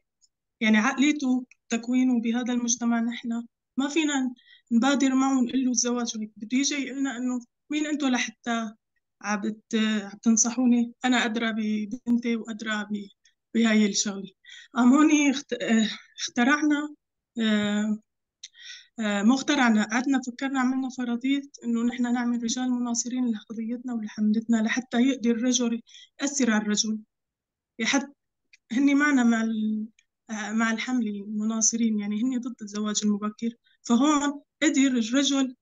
يعني عقليته تكوينه بهذا المجتمع نحن ما فينا نبادر معه ونقول له الزواج وهيك بده يجي يقول لنا انه مين انتم لحتى عم تنصحوني انا ادرى ببنتي وادرى بهاي الشغله أموني هون اخترعنا آه، مو اخترعنا قعدنا فكرنا عملنا فرضية إنه نحن نعمل رجال مناصرين لقضيتنا ولحملتنا لحتى يقدر الرجل يأثر على الرجل لحتى هني معنا مع مع الحمل المناصرين يعني هني ضد الزواج المبكر فهون قدر الرجل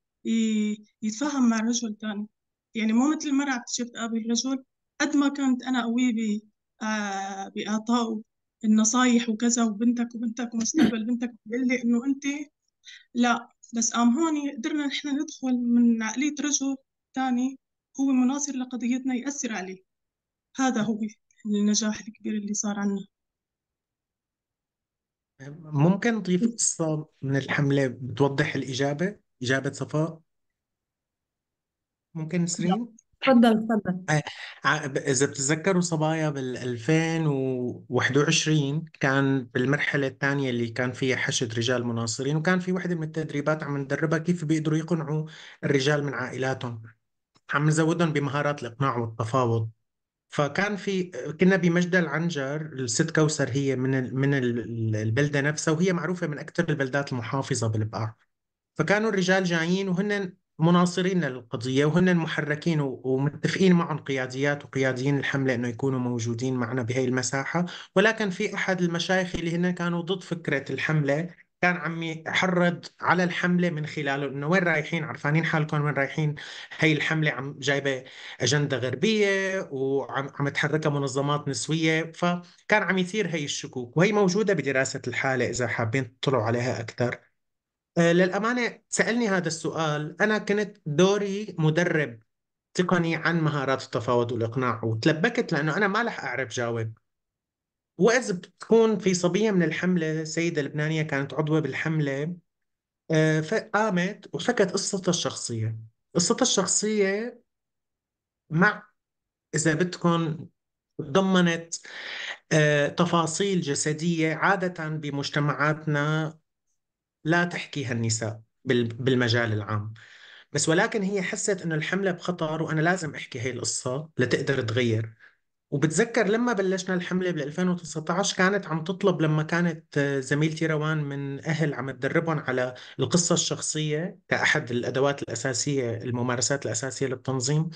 يتفاهم مع الرجل تاني يعني مو مثل المرأة بتجي بتقابل الرجل قد ما كنت أنا قوية بإعطاء النصايح وكذا وبنتك وبنتك ومستقبل بنتك بيقول لي انه انت لا بس قام هون قدرنا نحن ندخل من عقلية رجل تاني هو مناصر لقضيتنا يأثر عليه هذا هو النجاح الكبير اللي صار عنا ممكن نضيف قصة من الحملة بتوضح الإجابة إجابة صفاء ممكن نسرين تفضل تفضل آه، إذا بتتذكروا صبايا بال 2021 كان بالمرحلة الثانية اللي كان فيها حشد رجال مناصرين وكان في وحدة من التدريبات عم ندربها كيف بيقدروا يقنعوا الرجال من عائلاتهم عم نزودهم بمهارات الإقناع والتفاوض فكان في كنا بمجدل العنجر الست كوثر هي من من البلده نفسها وهي معروفه من اكثر البلدات المحافظه بالبقاع فكانوا الرجال جايين وهن مناصرين للقضية وهن المحركين ومتفقين معهم قياديات وقياديين الحملة أنه يكونوا موجودين معنا بهي المساحة ولكن في أحد المشايخ اللي هن كانوا ضد فكرة الحملة كان عم يحرض على الحمله من خلاله انه وين رايحين عرفانين حالكم وين رايحين هي الحمله عم جايبه اجنده غربيه وعم عم تحركها منظمات نسويه فكان عم يثير هي الشكوك وهي موجوده بدراسه الحاله اذا حابين تطلعوا عليها اكثر آه، للأمانة سألني هذا السؤال أنا كنت دوري مدرب تقني عن مهارات التفاوض والإقناع وتلبكت لأنه أنا ما لح أعرف جاوب وإذ بتكون في صبية من الحملة سيدة لبنانية كانت عضوة بالحملة آه، فقامت وحكت قصتها الشخصية قصتها الشخصية مع إذا بدكم تضمنت آه، تفاصيل جسدية عادة بمجتمعاتنا لا تحكيها النساء بالمجال العام بس ولكن هي حست انه الحمله بخطر وانا لازم احكي هي القصه لتقدر تغير وبتذكر لما بلشنا الحمله بال 2019 كانت عم تطلب لما كانت زميلتي روان من اهل عم تدربهم على القصه الشخصيه كاحد الادوات الاساسيه الممارسات الاساسيه للتنظيم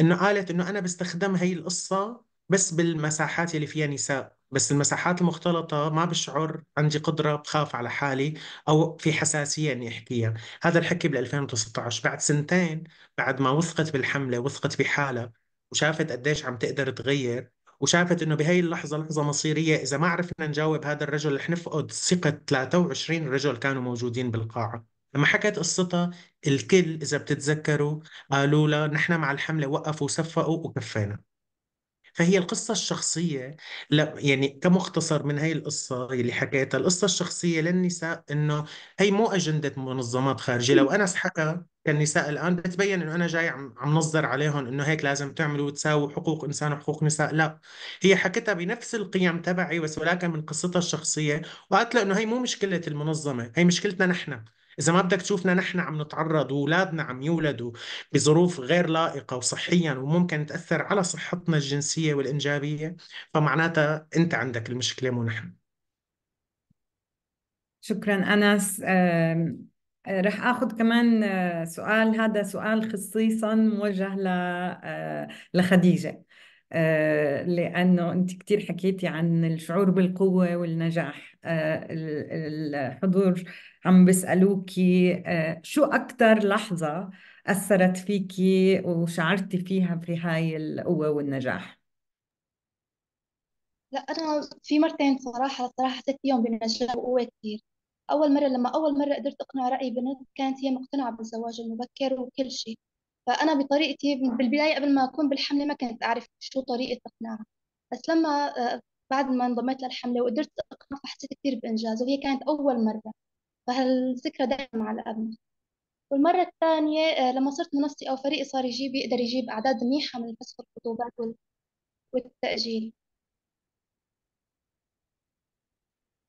انه قالت انه انا بستخدم هي القصه بس بالمساحات اللي فيها نساء بس المساحات المختلطة ما بشعر عندي قدرة بخاف على حالي أو في حساسية إني أحكيها هذا الحكي بال 2019 بعد سنتين بعد ما وثقت بالحملة وثقت بحالها وشافت قديش عم تقدر تغير وشافت انه بهي اللحظه لحظه مصيريه اذا ما عرفنا نجاوب هذا الرجل رح نفقد ثقه 23 رجل كانوا موجودين بالقاعه لما حكت قصتها الكل اذا بتتذكروا قالوا لها نحن مع الحمله وقفوا صفقوا وكفينا فهي القصة الشخصية لا يعني كمختصر من هاي القصة اللي حكيتها القصة الشخصية للنساء إنه هي مو أجندة منظمات خارجية لو أنس حكى كالنساء الآن بتبين إنه أنا جاي عم عم نظر عليهم إنه هيك لازم تعملوا وتساووا حقوق إنسان وحقوق نساء لا هي حكتها بنفس القيم تبعي بس ولكن من قصتها الشخصية وقالت له إنه هي مو مشكلة المنظمة هي مشكلتنا نحن اذا ما بدك تشوفنا نحن عم نتعرض واولادنا عم يولدوا بظروف غير لائقه وصحيا وممكن تاثر على صحتنا الجنسيه والانجابيه فمعناتها انت عندك المشكله مو نحن شكرا انس رح اخذ كمان آه، سؤال هذا سؤال خصيصا موجه آه، لخديجه آه، لأنه أنت كثير حكيتي عن الشعور بالقوة والنجاح آه، الحضور عم بيسألوكي آه، شو أكثر لحظة أثرت فيكي وشعرتي فيها في هاي القوة والنجاح لا أنا في مرتين صراحة صراحة حسيت فيهم بنجاح وقوة كثير أول مرة لما أول مرة قدرت أقنع رأي بنت كانت هي مقتنعة بالزواج المبكر وكل شيء فأنا بطريقتي بالبداية قبل ما أكون بالحملة ما كنت أعرف شو طريقة إقناعها بس لما آه، بعد ما انضميت للحملة وقدرت أقنع فحسيت كثير بإنجاز وهي كانت أول مرة فهالذكرى دائما على قلبي والمرة الثانية آه، لما صرت منصتي أو فريقي صار يجيب يقدر يجيب أعداد منيحة من فسخ الخطوبات والتأجيل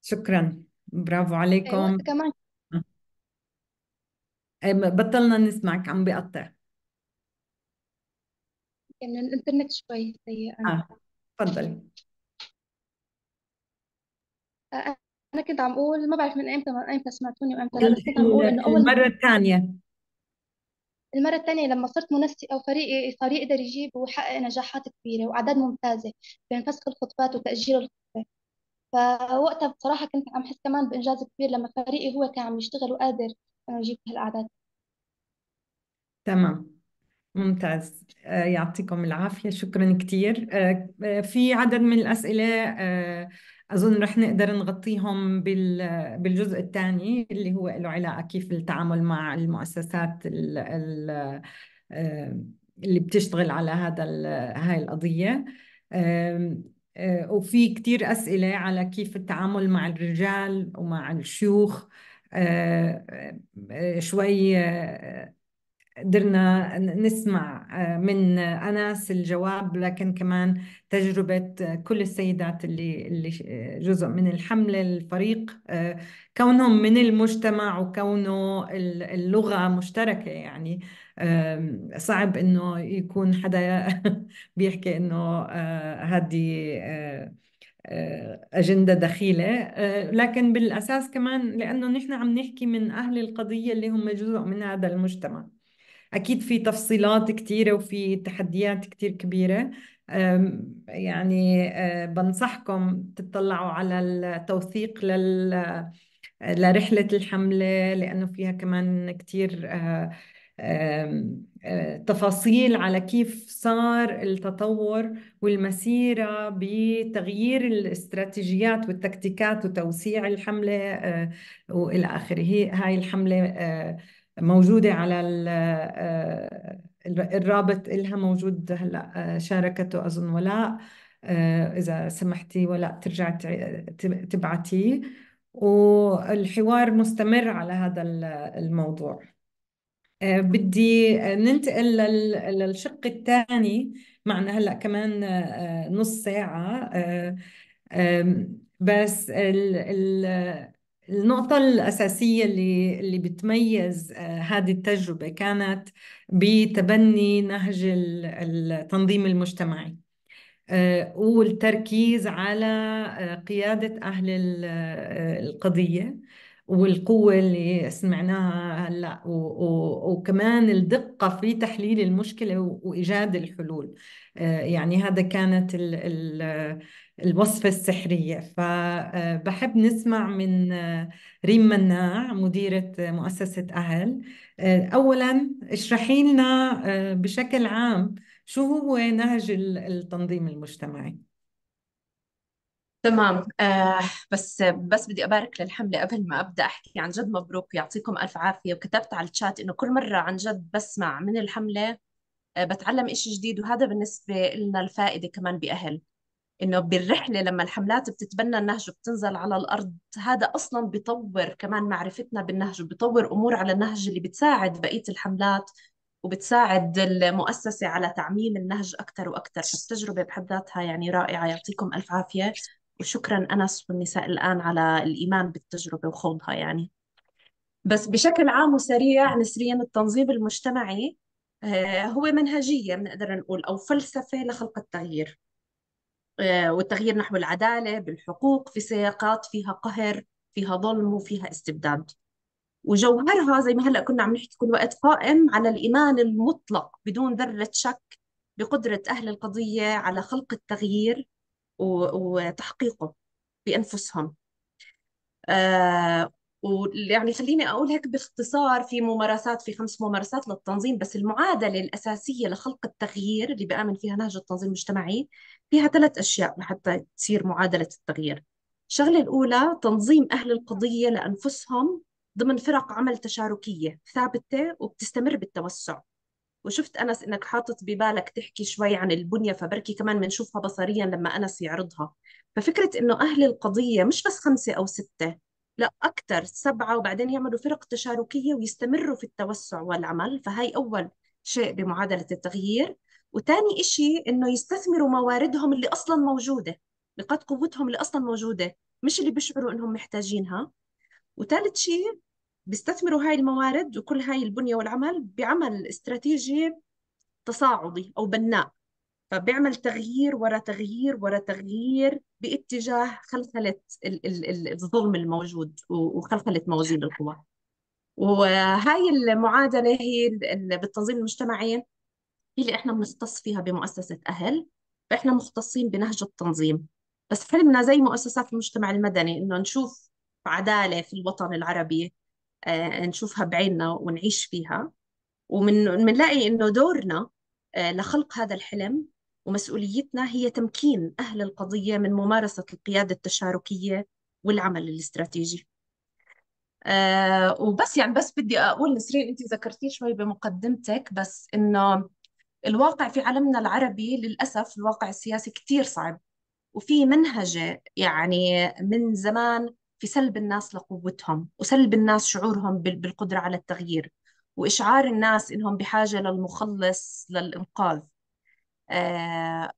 شكرا برافو عليكم أيوة كمان بطلنا نسمعك عم بقطع من يعني الإنترنت شوي سيء آه تفضلي آه، أنا كنت عم أقول ما بعرف من إمتى من إمتى سمعتوني وإمتى لا بس كنت عم أقول إنه أول المرة الثانية المرة الثانية لما صرت منسق او وفريقي صار يقدر يجيب ويحقق نجاحات كبيرة وأعداد ممتازة بين فسخ الخطبات وتأجيل الخطبة فوقتها بصراحة كنت عم حس كمان بإنجاز كبير لما فريقي هو كان عم يشتغل وقادر إنه يجيب هالأعداد تمام ممتاز آه، يعطيكم العافية شكرا كثير آه، آه، في عدد من الأسئلة أظن رح نقدر نغطيهم بالجزء الثاني اللي هو له علاقة كيف التعامل مع المؤسسات اللي بتشتغل على هذا هاي القضية وفي كتير أسئلة على كيف التعامل مع الرجال ومع الشيوخ شوي قدرنا نسمع آه، من أناس الجواب لكن كمان تجربة آه، كل السيدات اللي اللي آه، جزء من الحملة الفريق كونهم من المجتمع وكونه اللغة مشتركة يعني صعب إنه يكون حدا بيحكي إنه هذه اجنده دخيله لكن بالاساس كمان لانه نحن عم نحكي من اهل القضيه اللي هم جزء من هذا المجتمع اكيد في تفصيلات كثيره وفي تحديات كثير كبيره يعني بنصحكم تطلعوا على التوثيق لل لرحلة الحملة لأنه فيها كمان كتير تفاصيل على كيف صار التطور والمسيرة بتغيير الاستراتيجيات والتكتيكات وتوسيع الحملة وإلى آخره هاي الحملة موجودة على آه، الرابط إلها موجود هلأ آه، شاركته أظن ولاء آه، إذا سمحتي ولاء ترجع تبعتيه والحوار مستمر على هذا الموضوع بدي ننتقل للشق الثاني معنا هلا كمان نص ساعة بس ال النقطة الأساسية اللي اللي بتميز آه، هذه التجربة كانت بتبني نهج التنظيم المجتمعي آه، والتركيز على آه، قيادة أهل القضية والقوة اللي سمعناها هلا وكمان الدقة في تحليل المشكلة وإيجاد الحلول يعني هذا كانت ال ال الوصفة السحرية فبحب آه، نسمع من آه، ريم مناع مديرة آه، مؤسسة أهل أولا اشرحي لنا بشكل عام شو هو نهج التنظيم المجتمعي تمام آه بس بس بدي ابارك للحمله قبل ما ابدا احكي عن جد مبروك يعطيكم الف عافيه وكتبت على الشات انه كل مره عن جد بسمع من الحمله بتعلم إشي جديد وهذا بالنسبة لنا الفائدة كمان بأهل انه بالرحله لما الحملات بتتبنى النهج وبتنزل على الارض هذا اصلا بيطور كمان معرفتنا بالنهج وبيطور امور على النهج اللي بتساعد بقيه الحملات وبتساعد المؤسسة على تعميم النهج أكثر وأكثر فالتجربة بحد ذاتها يعني رائعة يعطيكم ألف عافية وشكرا أنس والنساء الآن على الإيمان بالتجربة وخوضها يعني بس بشكل عام وسريع نسريا التنظيم المجتمعي آه، هو منهجية بنقدر من نقول أو فلسفة لخلق التغيير آه، والتغيير نحو العدالة بالحقوق في سياقات فيها قهر فيها ظلم وفيها استبداد وجوهرها زي ما هلأ كنا عم نحكي كل وقت قائم على الإيمان المطلق بدون ذرة شك بقدرة أهل القضية على خلق التغيير وتحقيقه بأنفسهم آه، ويعني خليني أقول هيك باختصار في ممارسات في خمس ممارسات للتنظيم بس المعادلة الأساسية لخلق التغيير اللي بآمن فيها نهج التنظيم المجتمعي فيها ثلاث أشياء لحتى تصير معادلة التغيير الشغلة الأولى تنظيم أهل القضية لأنفسهم ضمن فرق عمل تشاركية ثابتة وبتستمر بالتوسع وشفت أنس إنك حاطط ببالك تحكي شوي عن البنية فبركي كمان بنشوفها بصريا لما أنس يعرضها ففكرة إنه أهل القضية مش بس خمسة أو ستة لا أكثر سبعة وبعدين يعملوا فرق تشاركية ويستمروا في التوسع والعمل فهي أول شيء بمعادلة التغيير وثاني شيء إنه يستثمروا مواردهم اللي أصلا موجودة نقاط قوتهم اللي أصلا موجودة مش اللي بيشعروا إنهم محتاجينها وثالث شيء بيستثمروا هاي الموارد وكل هاي البنية والعمل بعمل استراتيجي تصاعدي أو بناء فبيعمل تغيير ورا تغيير ورا تغيير باتجاه خلخلة الظلم الموجود وخلخلة موازين القوى وهاي المعادلة هي بالتنظيم المجتمعي هي اللي احنا بنختص فيها بمؤسسة أهل فاحنا مختصين بنهج التنظيم بس حلمنا زي مؤسسات المجتمع المدني انه نشوف عدالة في الوطن العربي آه، نشوفها بعيننا ونعيش فيها ومنلاقي انه دورنا آه، لخلق هذا الحلم ومسؤوليتنا هي تمكين أهل القضية من ممارسة القيادة التشاركية والعمل الاستراتيجي أه وبس يعني بس بدي أقول نسرين أنت ذكرتيه شوي بمقدمتك بس إنه الواقع في عالمنا العربي للأسف الواقع السياسي كتير صعب وفي منهجة يعني من زمان في سلب الناس لقوتهم وسلب الناس شعورهم بالقدرة على التغيير وإشعار الناس إنهم بحاجة للمخلص للإنقاذ آه،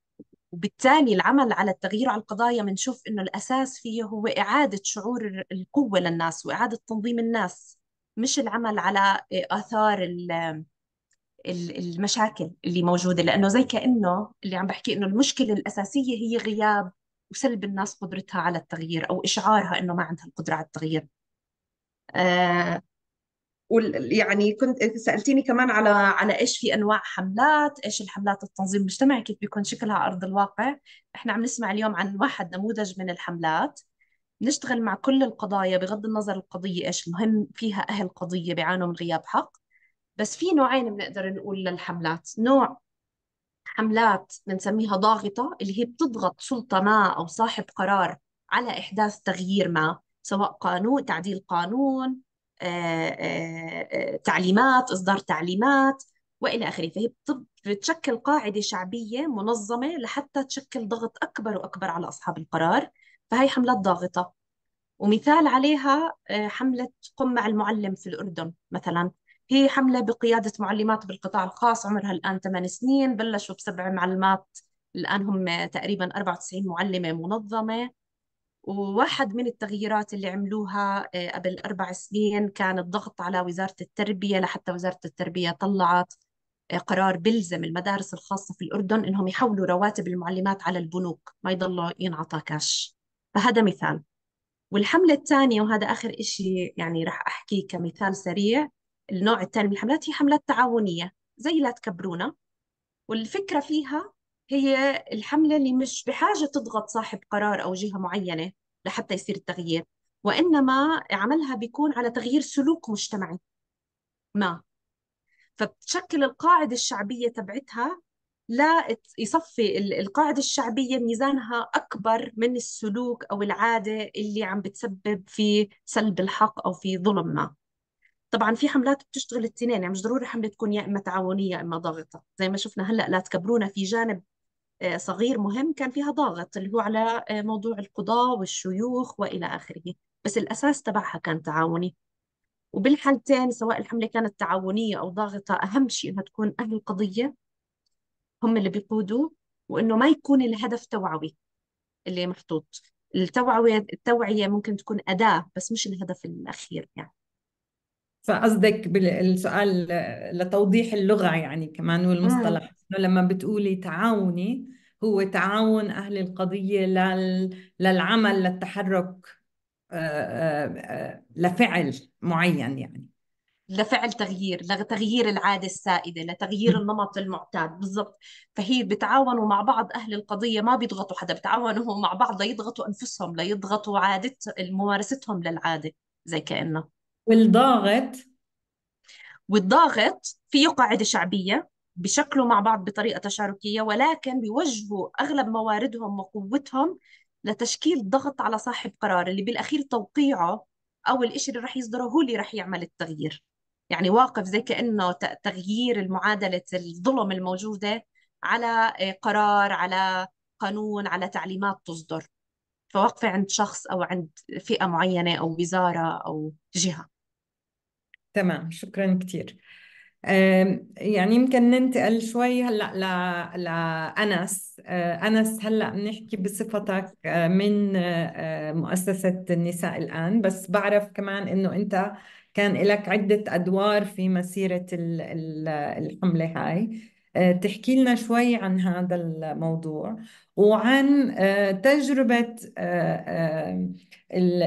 وبالتالي العمل على التغيير على القضايا بنشوف انه الاساس فيه هو اعاده شعور القوه للناس واعاده تنظيم الناس مش العمل على اثار المشاكل اللي موجوده لانه زي كانه اللي عم بحكي انه المشكله الاساسيه هي غياب وسلب الناس قدرتها على التغيير او اشعارها انه ما عندها القدره على التغيير آه، ويعني كنت سالتيني كمان على على ايش في انواع حملات ايش الحملات التنظيم المجتمعي كيف بيكون شكلها ارض الواقع احنا عم نسمع اليوم عن واحد نموذج من الحملات نشتغل مع كل القضايا بغض النظر القضية إيش المهم فيها أهل قضية بيعانوا من غياب حق بس في نوعين بنقدر نقول للحملات نوع حملات بنسميها ضاغطة اللي هي بتضغط سلطة ما أو صاحب قرار على إحداث تغيير ما سواء قانون تعديل قانون آه، آه، آه، تعليمات إصدار تعليمات والى اخره فهي بتشكل قاعده شعبيه منظمه لحتى تشكل ضغط اكبر واكبر على اصحاب القرار فهي حملات ضاغطه ومثال عليها حمله قم مع المعلم في الاردن مثلا هي حمله بقياده معلمات بالقطاع الخاص عمرها الان 8 سنين بلشوا بسبع معلمات الان هم تقريبا 94 معلمه منظمه وواحد من التغييرات اللي عملوها آه، قبل أربع سنين كان الضغط على وزارة التربية لحتى وزارة التربية طلعت آه، قرار بلزم المدارس الخاصة في الأردن إنهم يحولوا رواتب المعلمات على البنوك ما يضلوا ينعطى كاش فهذا مثال والحملة الثانية وهذا آخر إشي يعني رح أحكيه كمثال سريع النوع الثاني من الحملات هي حملات تعاونية زي لا تكبرونا والفكرة فيها هي الحملة اللي مش بحاجة تضغط صاحب قرار أو جهة معينة لحتى يصير التغيير وإنما عملها بيكون على تغيير سلوك مجتمعي ما فبتشكل القاعدة الشعبية تبعتها لا يصفي القاعدة الشعبية ميزانها أكبر من السلوك أو العادة اللي عم بتسبب في سلب الحق أو في ظلم ما طبعا في حملات بتشتغل التنين يعني مش ضروري حمله تكون يا اما تعاونيه يا اما ضاغطه زي ما شفنا هلا لا تكبرونا في جانب آه، صغير مهم كان فيها ضاغط اللي هو على آه، موضوع القضاة والشيوخ وإلى آخره بس الأساس تبعها كان تعاوني وبالحالتين سواء الحملة كانت تعاونية أو ضاغطة أهم شيء إنها تكون أهل القضية هم اللي بيقودوا وإنه ما يكون الهدف توعوي اللي محطوط التوعية التوعية ممكن تكون أداة بس مش الهدف الأخير يعني فقصدك بالسؤال لتوضيح اللغة يعني كمان والمصطلح إنه لما بتقولي تعاوني هو تعاون أهل القضية للعمل للتحرك آه، آه، آه، لفعل معين يعني لفعل تغيير لتغيير العادة السائدة لتغيير النمط المعتاد بالضبط فهي بتعاونوا مع بعض أهل القضية ما بيضغطوا حدا بتعاونوا مع بعض ليضغطوا أنفسهم ليضغطوا عادة ممارستهم للعادة زي كأنه والضاغط والضاغط فيه قاعدة شعبية بشكلوا مع بعض بطريقة تشاركية ولكن بيوجهوا أغلب مواردهم وقوتهم لتشكيل ضغط على صاحب قرار اللي بالأخير توقيعه أو الإشي اللي رح يصدره هو اللي رح يعمل التغيير يعني واقف زي كأنه تغيير المعادلة الظلم الموجودة على آه، قرار على قانون على تعليمات تصدر فواقفة عند شخص أو عند فئة معينة أو وزارة أو جهة تمام شكرا كتير يعني يمكن ننتقل شوي هلا ل... لانس آه، انس هلا بنحكي بصفتك آه، من آه، مؤسسه النساء الان بس بعرف كمان انه انت كان لك عده ادوار في مسيره الحمله هاي آه، تحكي لنا شوي عن هذا الموضوع وعن آه، تجربة آه،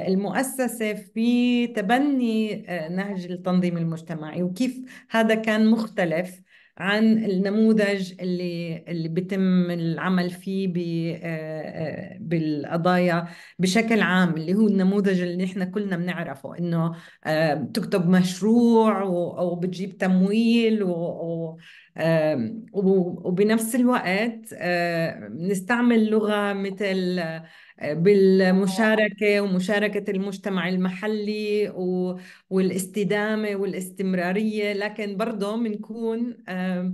المؤسسة في تبني نهج التنظيم المجتمعي وكيف هذا كان مختلف عن النموذج اللي اللي بيتم العمل فيه آه، آه، بالقضايا بشكل عام اللي هو النموذج اللي نحن كلنا بنعرفه انه آه، بتكتب مشروع او بتجيب تمويل و وبنفس الوقت نستعمل لغة مثل بالمشاركة آه. ومشاركة المجتمع المحلي والاستدامة والاستمرارية لكن برضه بنكون آه،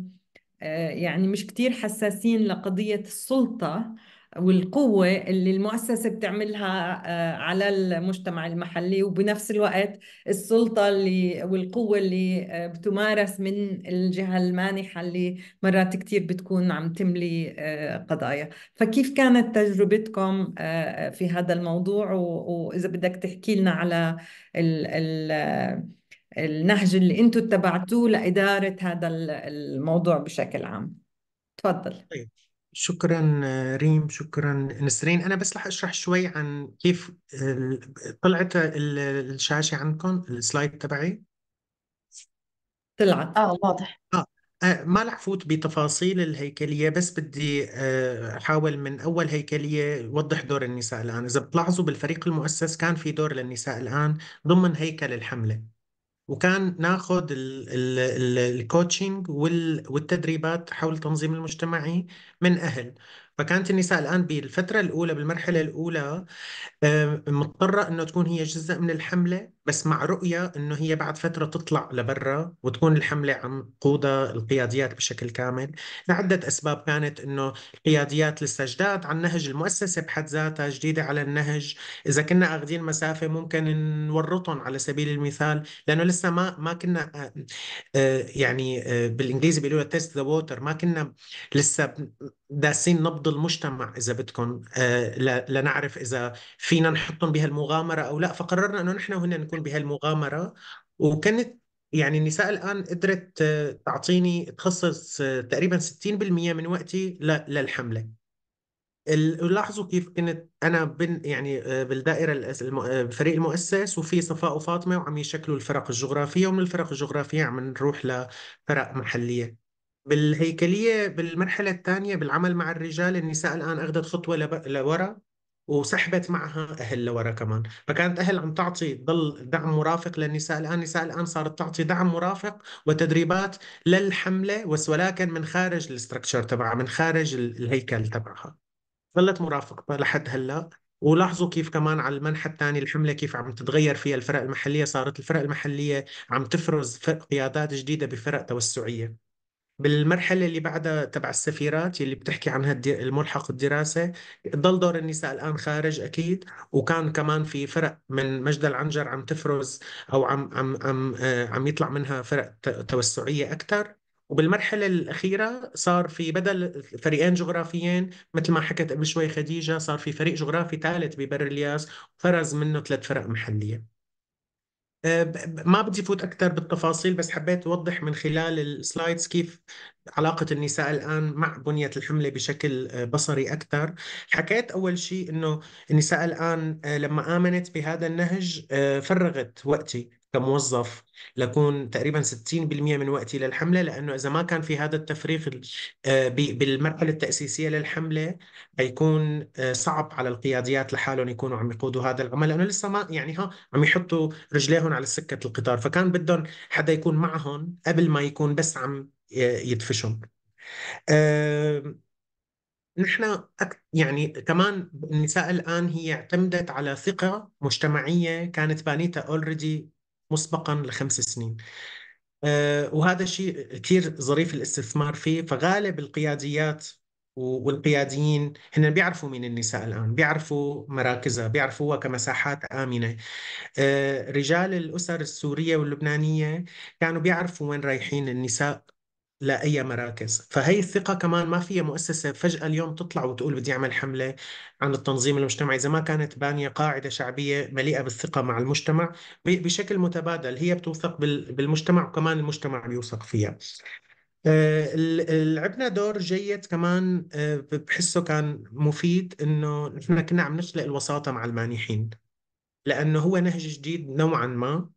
يعني مش كتير حساسين لقضية السلطة والقوة اللي المؤسسة بتعملها آه، على المجتمع المحلي وبنفس الوقت السلطة اللي والقوة اللي آه، بتمارس من الجهة المانحة اللي مرات كتير بتكون عم تملي آه، قضايا فكيف كانت تجربتكم في هذا الموضوع وإذا بدك تحكي لنا على النهج اللي انتم اتبعتوه لإدارة هذا الموضوع بشكل عام تفضل طيب. شكرا آه، ريم شكرا نسرين انا بس رح اشرح شوي عن كيف طلعت الشاشه عندكم السلايد تبعي طلعت اه واضح اه, آه، ما رح فوت بتفاصيل الهيكليه بس بدي آه، احاول من اول هيكليه وضح دور النساء الان اذا بتلاحظوا بالفريق المؤسس كان في دور للنساء الان ضمن هيكل الحمله وكان ناخذ الكوتشنج والتدريبات حول التنظيم المجتمعي من اهل فكانت النساء الآن بالفترة الأولى بالمرحلة الأولى آه، مضطرة أنه تكون هي جزء من الحملة بس مع رؤية أنه هي بعد فترة تطلع لبرا وتكون الحملة عم تقودها القياديات بشكل كامل لعدة أسباب كانت أنه القياديات لسه جداد عن نهج المؤسسة بحد ذاتها جديدة على النهج إذا كنا أخذين مسافة ممكن نورطهم على سبيل المثال لأنه لسه ما ما كنا آه، آه، يعني بالإنجليزي بيقولوا تيست ذا ووتر ما كنا لسه داسين نبض المجتمع اذا بدكم آه، لنعرف اذا فينا نحطهم بهالمغامره او لا فقررنا انه نحن هنا نكون بهالمغامره وكانت يعني النساء الان قدرت آه، تعطيني تخصص آه، تقريبا 60% من وقتي للحمله لاحظوا كيف كنت انا بن يعني بالدائره الفريق المؤسس وفي صفاء وفاطمه وعم يشكلوا الفرق الجغرافيه ومن الفرق الجغرافيه عم نروح لفرق محليه بالهيكلية بالمرحلة الثانية بالعمل مع الرجال النساء الآن أخذت خطوة لورا وسحبت معها أهل لورا كمان فكانت أهل عم تعطي ضل دعم مرافق للنساء الآن النساء الآن صارت تعطي دعم مرافق وتدريبات للحملة ولكن من خارج الاستركتشر تبعها من خارج الهيكل تبعها ظلت مرافقة لحد هلأ ولاحظوا كيف كمان على المنحى الثاني الحملة كيف عم تتغير فيها الفرق المحلية صارت الفرق المحلية عم تفرز قيادات جديدة بفرق توسعية بالمرحلة اللي بعدها تبع السفيرات اللي بتحكي عنها الملحق الدراسة ضل دور النساء الآن خارج أكيد وكان كمان في فرق من مجد العنجر عم تفرز أو عم عم عم آه، عم يطلع منها فرق توسعية أكثر وبالمرحلة الأخيرة صار في بدل فريقين جغرافيين مثل ما حكت قبل شوي خديجة صار في فريق جغرافي ثالث ببر الياس فرز منه ثلاث فرق محلية آه، ما بدي فوت أكثر بالتفاصيل بس حبيت أوضح من خلال السلايدز كيف علاقة النساء الآن مع بنية الحملة بشكل آه، بصري أكثر حكيت أول شيء أنه النساء الآن آه، لما آمنت بهذا النهج فرغت وقتي كموظف لكون تقريبا 60% من وقتي للحملة لأنه إذا ما كان في هذا التفريغ آه، بالمرحلة التأسيسية للحملة حيكون آه، صعب على القياديات لحالهم يكونوا عم يقودوا هذا العمل لأنه لسه ما يعني ها عم يحطوا رجليهم على سكة القطار فكان بدهم حدا يكون معهم قبل ما يكون بس عم آه، يدفشهم نحن يعني كمان النساء الآن هي اعتمدت على ثقة مجتمعية كانت بانيتها اوريدي مسبقا لخمس سنين آه، وهذا شيء كثير ظريف الاستثمار فيه فغالب القياديات والقياديين هن بيعرفوا مين النساء الآن بيعرفوا مراكزها بيعرفوها كمساحات آمنة آه، رجال الأسر السورية واللبنانية كانوا بيعرفوا وين رايحين النساء لاي مراكز فهي الثقه كمان ما فيها مؤسسه فجاه اليوم تطلع وتقول بدي اعمل حمله عن التنظيم المجتمعي اذا ما كانت بانيه قاعده شعبيه مليئه بالثقه مع المجتمع بشكل متبادل هي بتوثق بالمجتمع وكمان المجتمع بيوثق فيها آه، لعبنا دور جيد كمان آه، بحسه كان مفيد انه نحن كنا عم نخلق الوساطه مع المانحين لانه هو نهج جديد نوعا ما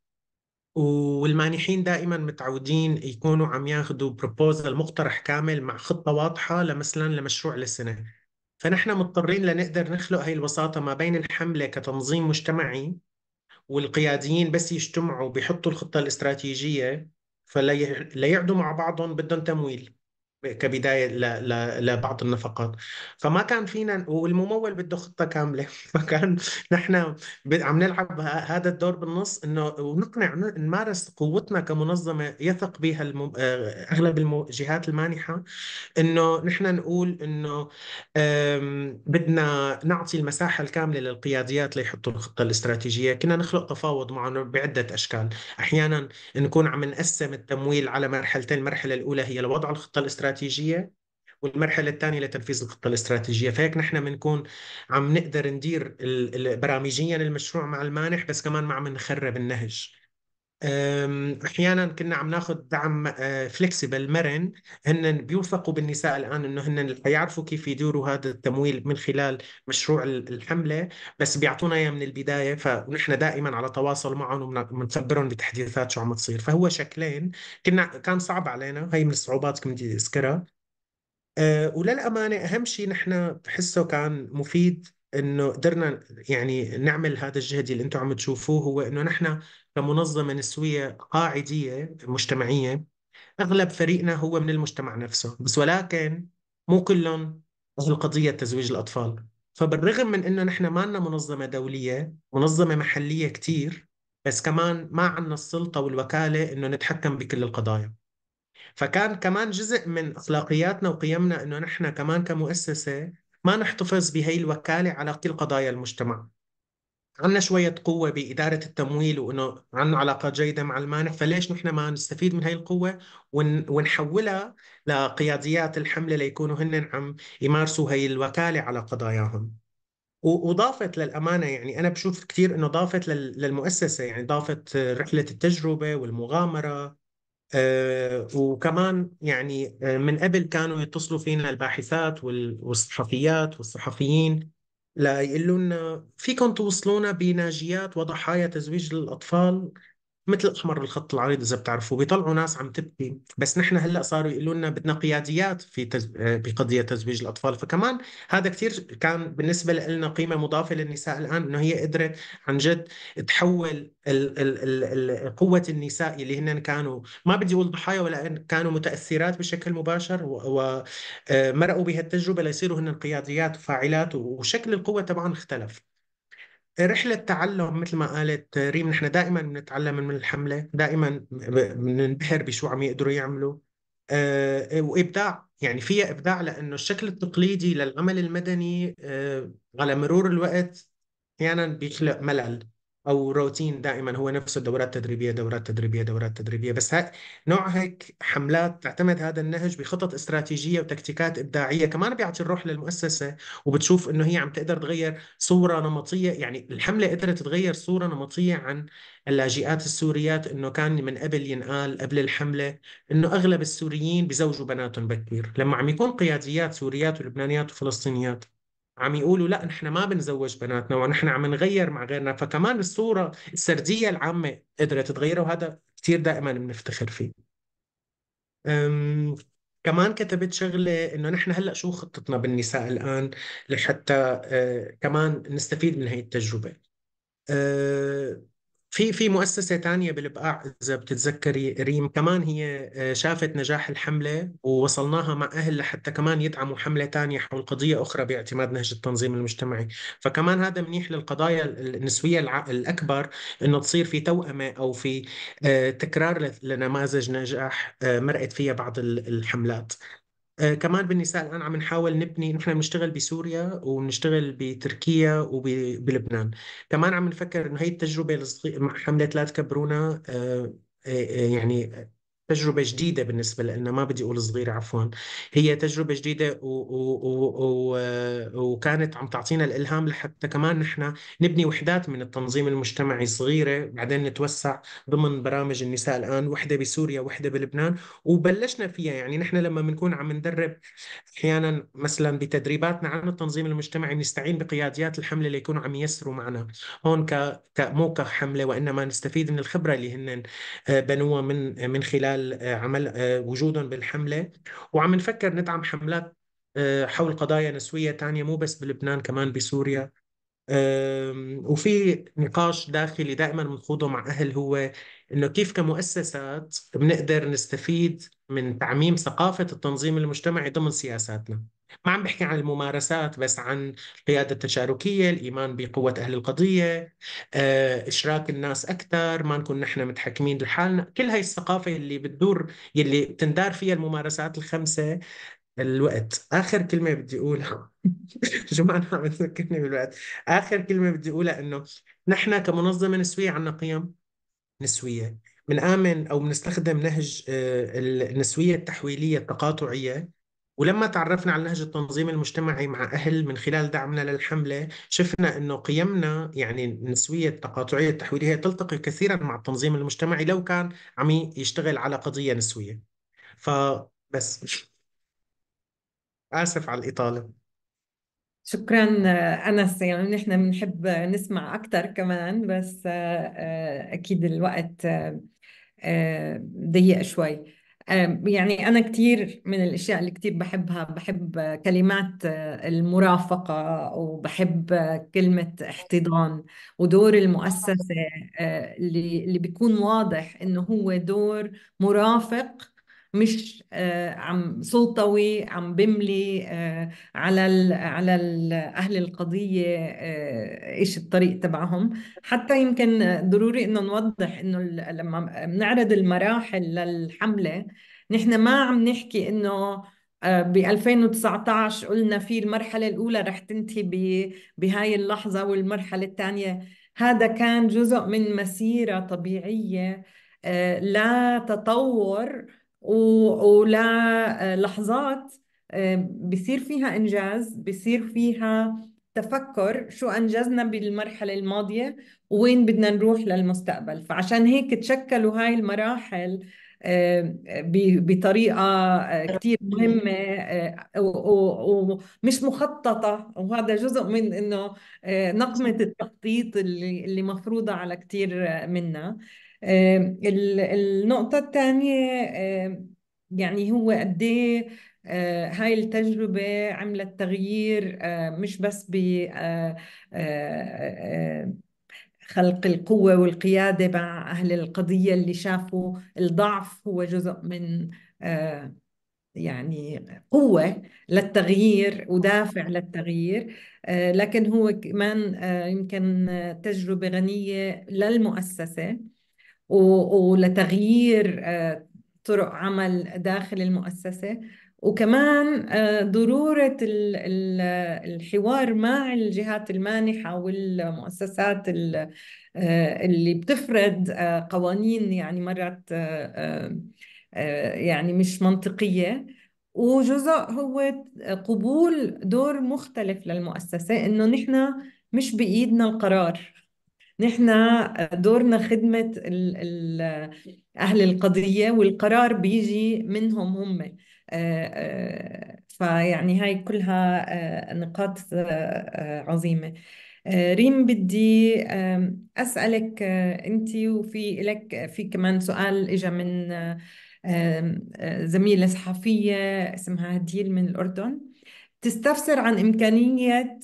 والمانحين دائما متعودين يكونوا عم ياخذوا بروبوزل مقترح كامل مع خطه واضحه لمثلا لمشروع لسنه فنحن مضطرين لنقدر نخلق هي الوساطه ما بين الحمله كتنظيم مجتمعي والقياديين بس يجتمعوا بيحطوا الخطه الاستراتيجيه فليقعدوا مع بعضهم بدهم تمويل كبدايه لبعض النفقات فما كان فينا والممول بده خطه كامله فكان نحن عم نلعب هذا الدور بالنص انه ونقنع نمارس قوتنا كمنظمه يثق بها آه، اغلب الجهات المانحه انه نحن نقول انه بدنا نعطي المساحه الكامله للقياديات ليحطوا الخطه الاستراتيجيه كنا نخلق تفاوض معهم بعده اشكال احيانا نكون عم نقسم التمويل على مرحلتين المرحله الاولى هي لوضع الخطه الاستراتيجيه الاستراتيجيه والمرحله الثانيه لتنفيذ الخطه الاستراتيجيه فهيك نحن بنكون عم نقدر ندير برامجيا المشروع مع المانح بس كمان ما عم نخرب النهج احيانا كنا عم ناخذ دعم فليكسيبل مرن هن بيوثقوا بالنساء الان انه هن حيعرفوا كيف يديروا هذا التمويل من خلال مشروع الحمله بس بيعطونا اياه من البدايه فنحن دائما على تواصل معهم وبنخبرهم بتحديثات شو عم تصير فهو شكلين كنا كان صعب علينا هي من الصعوبات كنت بدي اذكرها أه، وللامانه اهم شيء نحن بحسه كان مفيد انه قدرنا يعني نعمل هذا الجهد اللي انتم عم تشوفوه هو انه نحن كمنظمة نسوية قاعدية مجتمعية أغلب فريقنا هو من المجتمع نفسه بس ولكن مو كلهم أهل قضية تزويج الأطفال فبالرغم من أنه نحن ما لنا منظمة دولية منظمة محلية كتير بس كمان ما عندنا السلطة والوكالة أنه نتحكم بكل القضايا فكان كمان جزء من أخلاقياتنا وقيمنا أنه نحن كمان كمؤسسة ما نحتفظ بهي الوكالة على كل قضايا المجتمع عندنا شوية قوة بإدارة التمويل وإنه عندنا علاقات جيدة مع المانح فليش نحن ما نستفيد من هاي القوة ونحولها لقياديات الحملة ليكونوا هن عم يمارسوا هاي الوكالة على قضاياهم و... وضافت للأمانة يعني أنا بشوف كثير إنه ضافت للمؤسسة يعني ضافت رحلة التجربة والمغامرة آه، وكمان يعني آه، من قبل كانوا يتصلوا فينا الباحثات وال... والصحفيات والصحفيين لا يقول لهم فيكم توصلونا بناجيات وضحايا تزويج الأطفال مثل الاحمر بالخط العريض اذا بتعرفوا بيطلعوا ناس عم تبكي بس نحن هلا صاروا يقولوا لنا بدنا قياديات في تز... آه، بقضيه تزويج الاطفال فكمان هذا كثير كان بالنسبه لنا قيمه مضافه للنساء الان انه هي قدرت عن جد تحول ال... ال... ال... قوه النساء اللي هن كانوا ما بدي اقول ضحايا ولا كانوا متاثرات بشكل مباشر ومرقوا و... آه، بهالتجربه ليصيروا هن قياديات وفاعلات وشكل القوه تبعهم اختلف رحلة تعلم مثل ما قالت ريم نحن دائما بنتعلم من الحملة دائما بننبهر بشو عم يقدروا يعملوا آه، وإبداع يعني فيها إبداع لأنه الشكل التقليدي للعمل المدني آه، على مرور الوقت أحيانا يعني بيخلق ملل او روتين دائما هو نفسه دورات تدريبيه دورات تدريبيه دورات تدريبيه بس هاك نوع هيك حملات تعتمد هذا النهج بخطط استراتيجيه وتكتيكات ابداعيه كمان بيعطي الروح للمؤسسه وبتشوف انه هي عم تقدر تغير صوره نمطيه يعني الحمله قدرت تغير صوره نمطيه عن اللاجئات السوريات انه كان من قبل ينقال قبل الحمله انه اغلب السوريين بزوجوا بناتهم بكير لما عم يكون قياديات سوريات ولبنانيات وفلسطينيات عم يقولوا لا نحن ما بنزوج بناتنا ونحن عم نغير مع غيرنا فكمان الصورة السردية العامة قدرت تتغير وهذا كثير دائما بنفتخر فيه أم... كمان كتبت شغلة إنه نحن هلأ شو خطتنا بالنساء الآن لحتى أه كمان نستفيد من هي التجربة أه في في مؤسسة تانية بالبقاع إذا بتتذكري ريم كمان هي آه، شافت نجاح الحملة ووصلناها مع أهل لحتى كمان يدعموا حملة تانية حول قضية أخرى باعتماد نهج التنظيم المجتمعي فكمان هذا منيح للقضايا النسوية الأكبر أنه تصير في توأمة أو في آه، تكرار لنماذج نجاح آه، مرقت فيها بعض الحملات آه كمان بالنساء الآن عم نحاول نبني نحن بنشتغل بسوريا وبنشتغل بتركيا وبلبنان كمان عم نفكر إنه هي التجربة الصغيرة حملة لا تكبرونا آه،, آه يعني تجربة جديدة بالنسبة لنا ما بدي أقول صغيرة عفوا هي تجربة جديدة و... و... و... و... وكانت عم تعطينا الإلهام لحتى كمان نحن نبني وحدات من التنظيم المجتمعي صغيرة بعدين نتوسع ضمن برامج النساء الآن وحدة بسوريا وحدة بلبنان وبلشنا فيها يعني نحن لما بنكون عم ندرب أحيانا مثلا بتدريباتنا عن التنظيم المجتمعي بنستعين بقياديات الحملة اللي يكونوا عم يسروا معنا هون ك... مو كحملة وإنما نستفيد من الخبرة اللي هن آه، بنوها من من خلال خلال آه، عمل آه، وجودهم بالحمله وعم نفكر ندعم حملات آه، حول قضايا نسويه ثانيه مو بس بلبنان كمان بسوريا وفي نقاش داخلي دائما بنخوضه مع اهل هو انه كيف كمؤسسات بنقدر نستفيد من تعميم ثقافه التنظيم المجتمعي ضمن سياساتنا ما عم بحكي عن الممارسات بس عن القيادة التشاركية الإيمان بقوة أهل القضية آه، إشراك الناس أكثر ما نكون نحن متحكمين لحالنا كل هاي الثقافة اللي بتدور اللي بتندار فيها الممارسات الخمسة الوقت آخر كلمة بدي أقولها جمعنا عم تذكرني بالوقت آخر كلمة بدي أقولها إنه نحن كمنظمة نسوية عنا قيم نسوية بنآمن أو بنستخدم نهج آه، النسوية التحويلية التقاطعية ولما تعرفنا على نهج التنظيم المجتمعي مع أهل من خلال دعمنا للحملة شفنا أنه قيمنا يعني النسوية التقاطعية التحويلية تلتقي كثيرا مع التنظيم المجتمعي لو كان عم يشتغل على قضية نسوية فبس آسف على الإطالة شكرا آه، أنس يعني نحن بنحب نسمع أكثر كمان بس آه، آه، أكيد الوقت ضيق شوي يعني أنا كتير من الأشياء اللي كتير بحبها بحب كلمات آه، المرافقة وبحب كلمة احتضان ودور المؤسسة آه، اللي اللي بيكون واضح إنه هو دور مرافق مش آه، عم سلطوي عم بملي آه، على ال على اهل القضيه آه، ايش الطريق تبعهم حتى يمكن ضروري انه نوضح انه لما بنعرض المراحل للحمله نحن ما عم نحكي انه ب 2019 قلنا في المرحله الاولى رح تنتهي بهاي اللحظه والمرحله الثانيه هذا كان جزء من مسيره طبيعيه لا تطور ولا آه، لحظات آه، بصير فيها انجاز بصير فيها تفكر شو انجزنا بالمرحله الماضيه وين بدنا نروح للمستقبل فعشان هيك تشكلوا هاي المراحل آه، بطريقة كثير مهمة ومش مخططة وهذا جزء من إنه نقمة التخطيط اللي مفروضة على كثير منا آه، النقطة الثانية آه، يعني هو قد إيه، آه، هاي التجربة عملت تغيير مش بس ب خلق القوة والقيادة مع أهل القضية اللي شافوا الضعف هو جزء من يعني قوة للتغيير ودافع للتغيير لكن هو كمان يمكن تجربة غنية للمؤسسة ولتغيير آه، طرق عمل داخل المؤسسة وكمان آه، ضرورة الحوار مع الجهات المانحة والمؤسسات آه، اللي بتفرض قوانين يعني مرات يعني مش منطقية وجزء هو قبول دور مختلف للمؤسسة إنه نحن مش بإيدنا القرار نحن دورنا خدمة ال ال أهل القضية والقرار بيجي منهم هم آه، آه، فيعني هاي كلها آه، نقاط عظيمة ريم بدي أسألك أنت وفي لك في كمان سؤال إجا من زميلة صحفية اسمها هديل من الأردن تستفسر عن إمكانية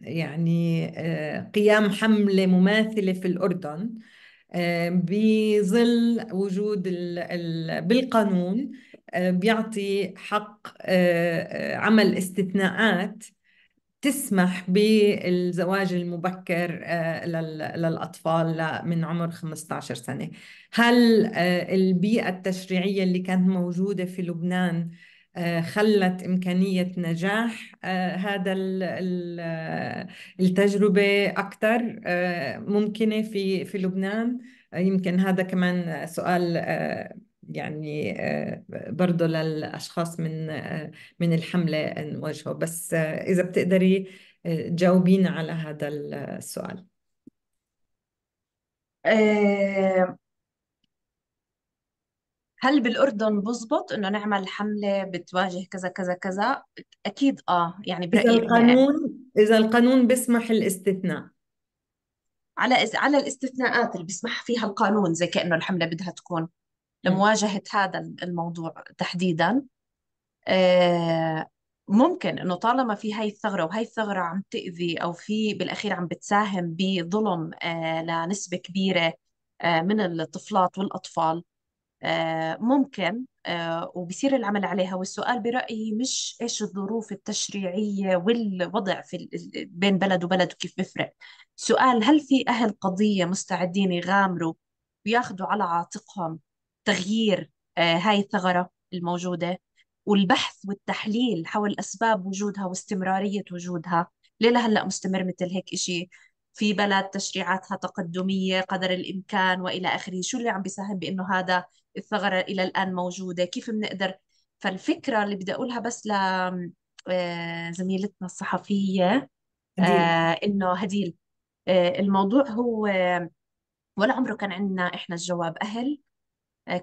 يعني آه، قيام حملة مماثلة في الأردن آه، بظل وجود بالقانون آه، بيعطي حق عمل استثناءات تسمح بالزواج المبكر للأطفال من عمر 15 سنة هل البيئة التشريعية اللي كانت موجودة في لبنان آه، خلت إمكانية نجاح آه، هذا آه، التجربة أكثر ممكنة في في لبنان يمكن هذا كمان سؤال يعني برضه للأشخاص من من الحملة نواجهه بس إذا بتقدري تجاوبينا على هذا السؤال هل بالاردن بزبط انه نعمل حمله بتواجه كذا كذا كذا اكيد اه يعني برايي اذا القانون اذا القانون بيسمح الاستثناء على على الاستثناءات اللي بيسمح فيها القانون زي كانه الحمله بدها تكون لمواجهه هذا الموضوع تحديدا آه ممكن انه طالما في هاي الثغره وهي الثغره عم تاذي او في بالاخير عم بتساهم بظلم آه لنسبه كبيره آه من الطفلات والاطفال آه، ممكن آه، وبصير العمل عليها والسؤال برأيي مش إيش الظروف التشريعية والوضع في بين بلد وبلد وكيف بفرق سؤال هل في أهل قضية مستعدين يغامروا وياخذوا على عاتقهم تغيير آه، هاي الثغرة الموجودة والبحث والتحليل حول أسباب وجودها واستمرارية وجودها ليه لهلأ مستمر مثل هيك إشي في بلد تشريعاتها تقدمية قدر الإمكان وإلى آخره شو اللي عم بيساهم بأنه هذا الثغره الى الان موجوده كيف بنقدر فالفكره اللي بدي اقولها بس لزميلتنا آه، زميلتنا الصحفيه آه، انه هديل آه، الموضوع هو ولا عمره كان عندنا احنا الجواب اهل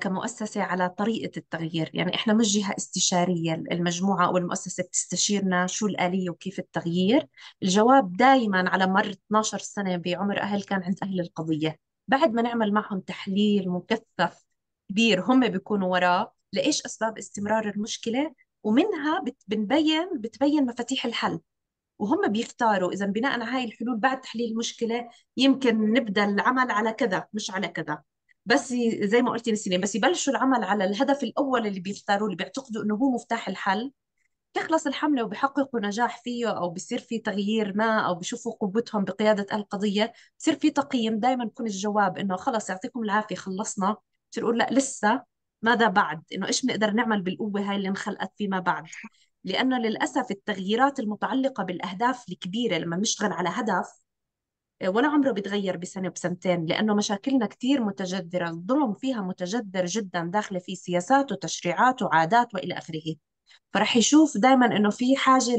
كمؤسسة على طريقة التغيير يعني إحنا مش جهة استشارية المجموعة أو المؤسسة بتستشيرنا شو الآلية وكيف التغيير الجواب دائما على مر 12 سنة بعمر أهل كان عند أهل القضية بعد ما نعمل معهم تحليل مكثف كبير هم بيكونوا وراه لايش اسباب استمرار المشكله ومنها بنبين بتبين مفاتيح الحل وهم بيختاروا اذا بناء على هاي الحلول بعد تحليل المشكله يمكن نبدا العمل على كذا مش على كذا بس زي ما قلتي نسيني بس يبلشوا العمل على الهدف الاول اللي بيختاروه اللي بيعتقدوا انه هو مفتاح الحل تخلص الحملة وبحققوا نجاح فيه أو بصير في تغيير ما أو بشوفوا قوتهم بقيادة القضية بصير في تقييم دائما يكون الجواب إنه خلص يعطيكم العافية خلصنا تقول لا لسه ماذا بعد انه ايش بنقدر نعمل بالقوه هاي اللي انخلقت فيما بعد لانه للاسف التغييرات المتعلقه بالاهداف الكبيره لما بنشتغل على هدف آه، ولا عمره بيتغير بسنه بسنتين لانه مشاكلنا كثير متجذره الظلم فيها متجذر جدا داخله في سياسات وتشريعات وعادات والى اخره فرح يشوف دائما انه في حاجه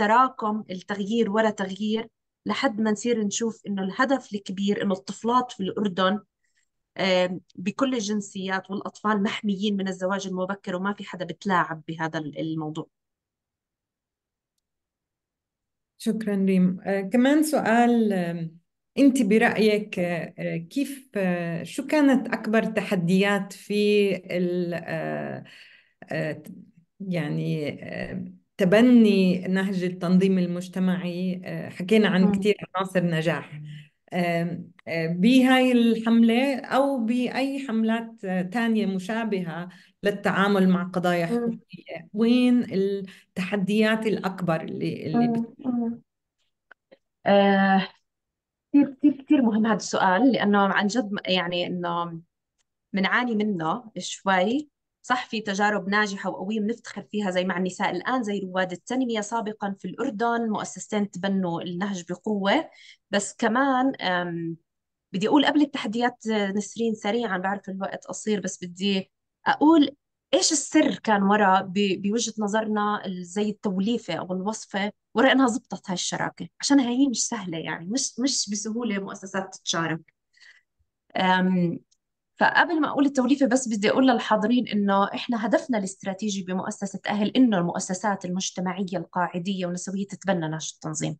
لتراكم التغيير ورا تغيير لحد ما نصير نشوف انه الهدف الكبير انه الطفلات في الاردن بكل الجنسيات والأطفال محميين من الزواج المبكر وما في حدا بتلاعب بهذا الموضوع شكرا ريم آه، كمان سؤال انت برايك آه، كيف آه، شو كانت اكبر تحديات في ال يعني تبني نهج التنظيم المجتمعي حكينا عن كثير عناصر نجاح بهاي الحملة أو بأي حملات تانية مشابهة للتعامل مع قضايا حقوقية وين التحديات الأكبر اللي اللي بت... آه، كثير كثير كثير مهم هذا السؤال لأنه عن جد يعني إنه بنعاني منه شوي صح في تجارب ناجحة وقوية بنفتخر فيها زي مع النساء الآن زي رواد التنمية سابقا في الأردن مؤسستين تبنوا النهج بقوة بس كمان بدي أقول قبل التحديات آه، نسرين سريعا بعرف الوقت قصير بس بدي أقول إيش السر كان وراء بوجهة نظرنا زي التوليفة أو الوصفة وراء إنها زبطت هاي الشراكة عشان هي مش سهلة يعني مش مش بسهولة مؤسسات تتشارك فقبل ما اقول التوليفه بس بدي اقول للحاضرين انه احنا هدفنا الاستراتيجي بمؤسسه اهل انه المؤسسات المجتمعيه القاعديه والنسويه تتبنى نهج التنظيم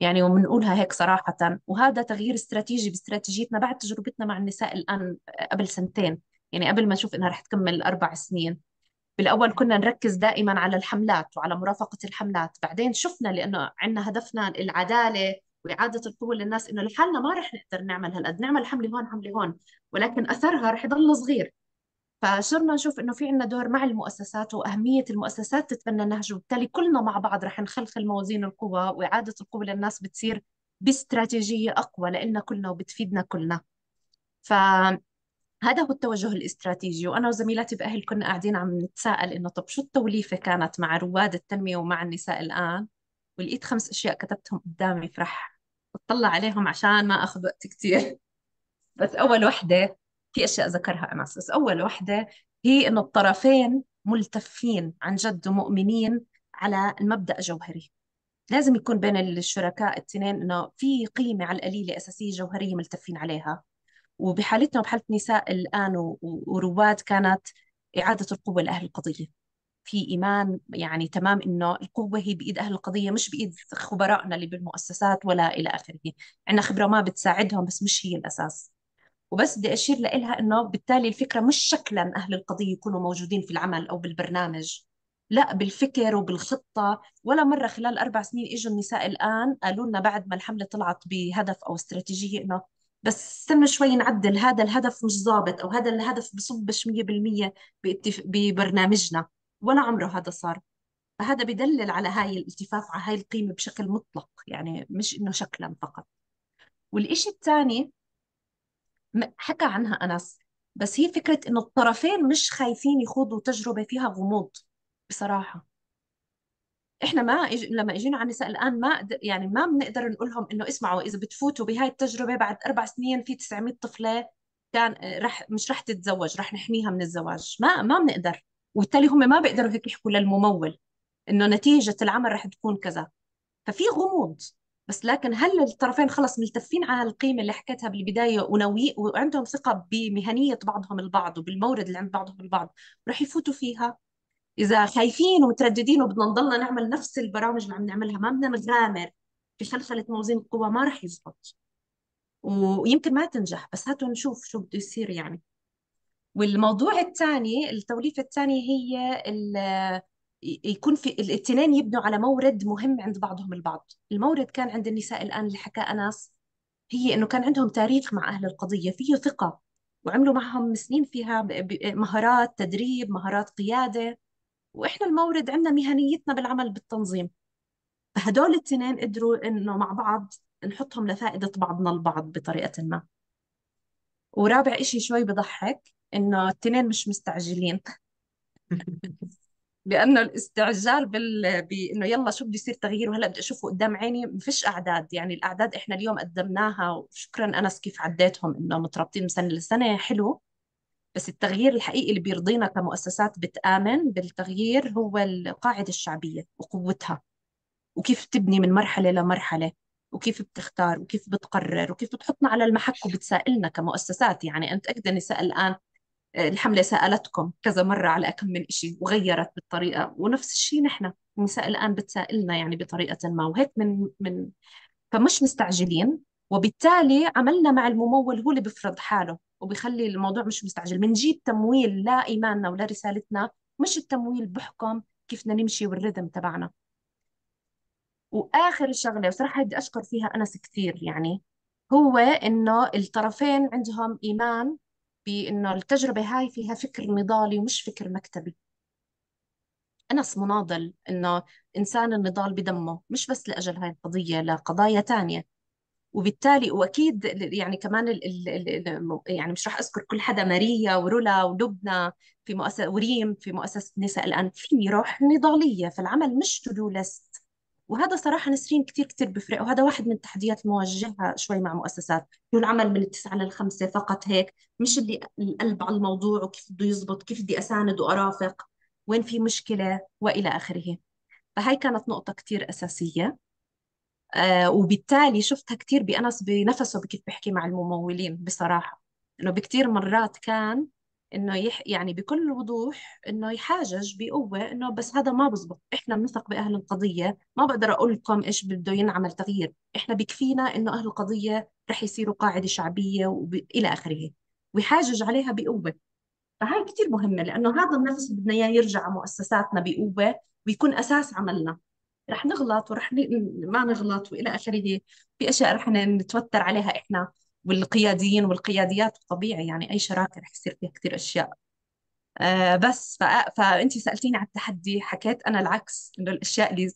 يعني وبنقولها هيك صراحه وهذا تغيير استراتيجي باستراتيجيتنا بعد تجربتنا مع النساء الان قبل سنتين يعني قبل ما نشوف انها رح تكمل اربع سنين بالاول كنا نركز دائما على الحملات وعلى مرافقه الحملات بعدين شفنا لانه عندنا هدفنا العداله واعاده القوه للناس انه لحالنا ما رح نقدر نعمل هالقد نعمل حمله هون حمله هون ولكن اثرها رح يضل صغير فصرنا نشوف انه في عندنا دور مع المؤسسات واهميه المؤسسات تتبنى النهج وبالتالي كلنا مع بعض رح نخلخل موازين القوى واعاده القوه للناس بتصير باستراتيجيه اقوى لنا كلنا وبتفيدنا كلنا ف هذا هو التوجه الاستراتيجي وانا وزميلاتي باهل كنا قاعدين عم نتساءل انه طب شو التوليفه كانت مع رواد التنميه ومع النساء الان ولقيت خمس اشياء كتبتهم قدامي فرح بتطلع عليهم عشان ما اخذ وقت كثير بس اول وحده في اشياء ذكرها انس بس اول وحده هي انه الطرفين ملتفين عن جد ومؤمنين على المبدا جوهري لازم يكون بين الشركاء التنين انه في قيمه على القليله اساسيه جوهريه ملتفين عليها وبحالتنا وبحاله نساء الان ورواد كانت اعاده القوه لاهل القضيه في ايمان يعني تمام انه القوه هي بايد اهل القضيه مش بايد خبرائنا اللي بالمؤسسات ولا الى اخره عندنا خبره ما بتساعدهم بس مش هي الاساس وبس بدي اشير لها انه بالتالي الفكره مش شكلا اهل القضيه يكونوا موجودين في العمل او بالبرنامج لا بالفكر وبالخطه ولا مره خلال اربع سنين اجوا النساء الان قالوا لنا بعد ما الحمله طلعت بهدف او استراتيجيه انه بس استنى شوي نعدل هذا الهدف مش ظابط او هذا الهدف بصبش 100% ببرنامجنا ولا عمره هذا صار فهذا بدلل على هاي الالتفاف على هاي القيمة بشكل مطلق يعني مش إنه شكلا فقط والإشي الثاني حكى عنها أنس بس هي فكرة إنه الطرفين مش خايفين يخوضوا تجربة فيها غموض بصراحة احنا ما إج... لما اجينا على النساء الان ما يعني ما بنقدر نقول لهم انه اسمعوا اذا بتفوتوا بهاي التجربه بعد اربع سنين في 900 طفله كان آه، رح مش رح تتزوج رح نحميها من الزواج ما ما بنقدر وبالتالي هم ما بيقدروا هيك يحكوا للممول انه نتيجه العمل رح تكون كذا ففي غموض بس لكن هل الطرفين خلص ملتفين على القيمه اللي حكيتها بالبدايه ونوي وعندهم ثقه بمهنيه بعضهم البعض وبالمورد اللي عند بعضهم البعض رح يفوتوا فيها اذا خايفين ومترددين وبدنا نضلنا نعمل نفس البرامج اللي عم نعملها ما بدنا نغامر في خلخله موازين القوى ما رح يزبط ويمكن ما تنجح بس هاتوا نشوف شو بده يصير يعني والموضوع الثاني التوليفه الثانيه هي يكون في الاثنين يبنوا على مورد مهم عند بعضهم البعض المورد كان عند النساء الآن اللي حكى أنس هي أنه كان عندهم تاريخ مع أهل القضية فيه ثقة وعملوا معهم سنين فيها مهارات تدريب مهارات قيادة وإحنا المورد عندنا مهنيتنا بالعمل بالتنظيم فهدول الاثنين قدروا أنه مع بعض نحطهم لفائدة بعضنا البعض بطريقة ما ورابع إشي شوي بضحك إنه التنين مش مستعجلين لأنه الاستعجال بال... بإنه يلا شو بده يصير تغيير وهلا بدي أشوفه قدام عيني ما فيش أعداد يعني الأعداد إحنا اليوم قدمناها وشكرا أنس كيف عديتهم إنه مترابطين من سنة لسنة حلو بس التغيير الحقيقي اللي بيرضينا كمؤسسات بتآمن بالتغيير هو القاعدة الشعبية وقوتها وكيف تبني من مرحلة لمرحلة وكيف بتختار وكيف بتقرر وكيف بتحطنا على المحك وبتسائلنا كمؤسسات يعني أنت أقدر اسال الآن آه، الحملة سألتكم كذا مرة على كم من شيء وغيرت بالطريقة ونفس الشيء نحن النساء الآن بتسائلنا يعني بطريقة ما وهيك من من فمش مستعجلين وبالتالي عملنا مع الممول هو اللي بفرض حاله وبيخلي الموضوع مش مستعجل بنجيب تمويل لا إيماننا ولا رسالتنا مش التمويل بحكم كيف بدنا نمشي والريتم تبعنا واخر شغله وصراحه بدي اشكر فيها انس كثير يعني هو انه الطرفين عندهم ايمان بانه التجربه هاي فيها فكر نضالي ومش فكر مكتبي انس مناضل انه انسان النضال بدمه مش بس لاجل هاي القضيه لقضايا تانية وبالتالي واكيد يعني كمان الـ الـ الـ يعني مش راح اذكر كل حدا ماريا ورولا ولبنى في مؤسسه وريم في مؤسسه نساء الان في روح نضاليه فالعمل مش تو دو ليست وهذا صراحه نسرين كثير كثير بفرق وهذا واحد من التحديات اللي شوي مع مؤسسات شو العمل من التسعه للخمسه فقط هيك مش اللي القلب على الموضوع وكيف بده يزبط كيف بدي اساند وارافق وين في مشكله والى اخره فهي كانت نقطه كثير اساسيه آه وبالتالي شفتها كثير بانس بنفسه بكيف بحكي مع الممولين بصراحه انه بكثير مرات كان انه يح يعني بكل وضوح انه يحاجج بقوه انه بس هذا ما بزبط احنا بنثق باهل القضيه ما بقدر اقول لكم ايش بده ينعمل تغيير احنا بكفينا انه اهل القضيه رح يصيروا قاعده شعبيه وب... الى اخره ويحاجج عليها بقوه فهاي كثير مهمه لانه هذا النفس بدنا اياه يرجع مؤسساتنا بقوه ويكون اساس عملنا رح نغلط ورح ن... ما نغلط والى اخره في اشياء رح نتوتر عليها احنا والقياديين والقياديات طبيعي يعني اي شراكه رح يصير فيها كثير اشياء آه بس فانت سالتيني على التحدي حكيت انا العكس انه الاشياء اللي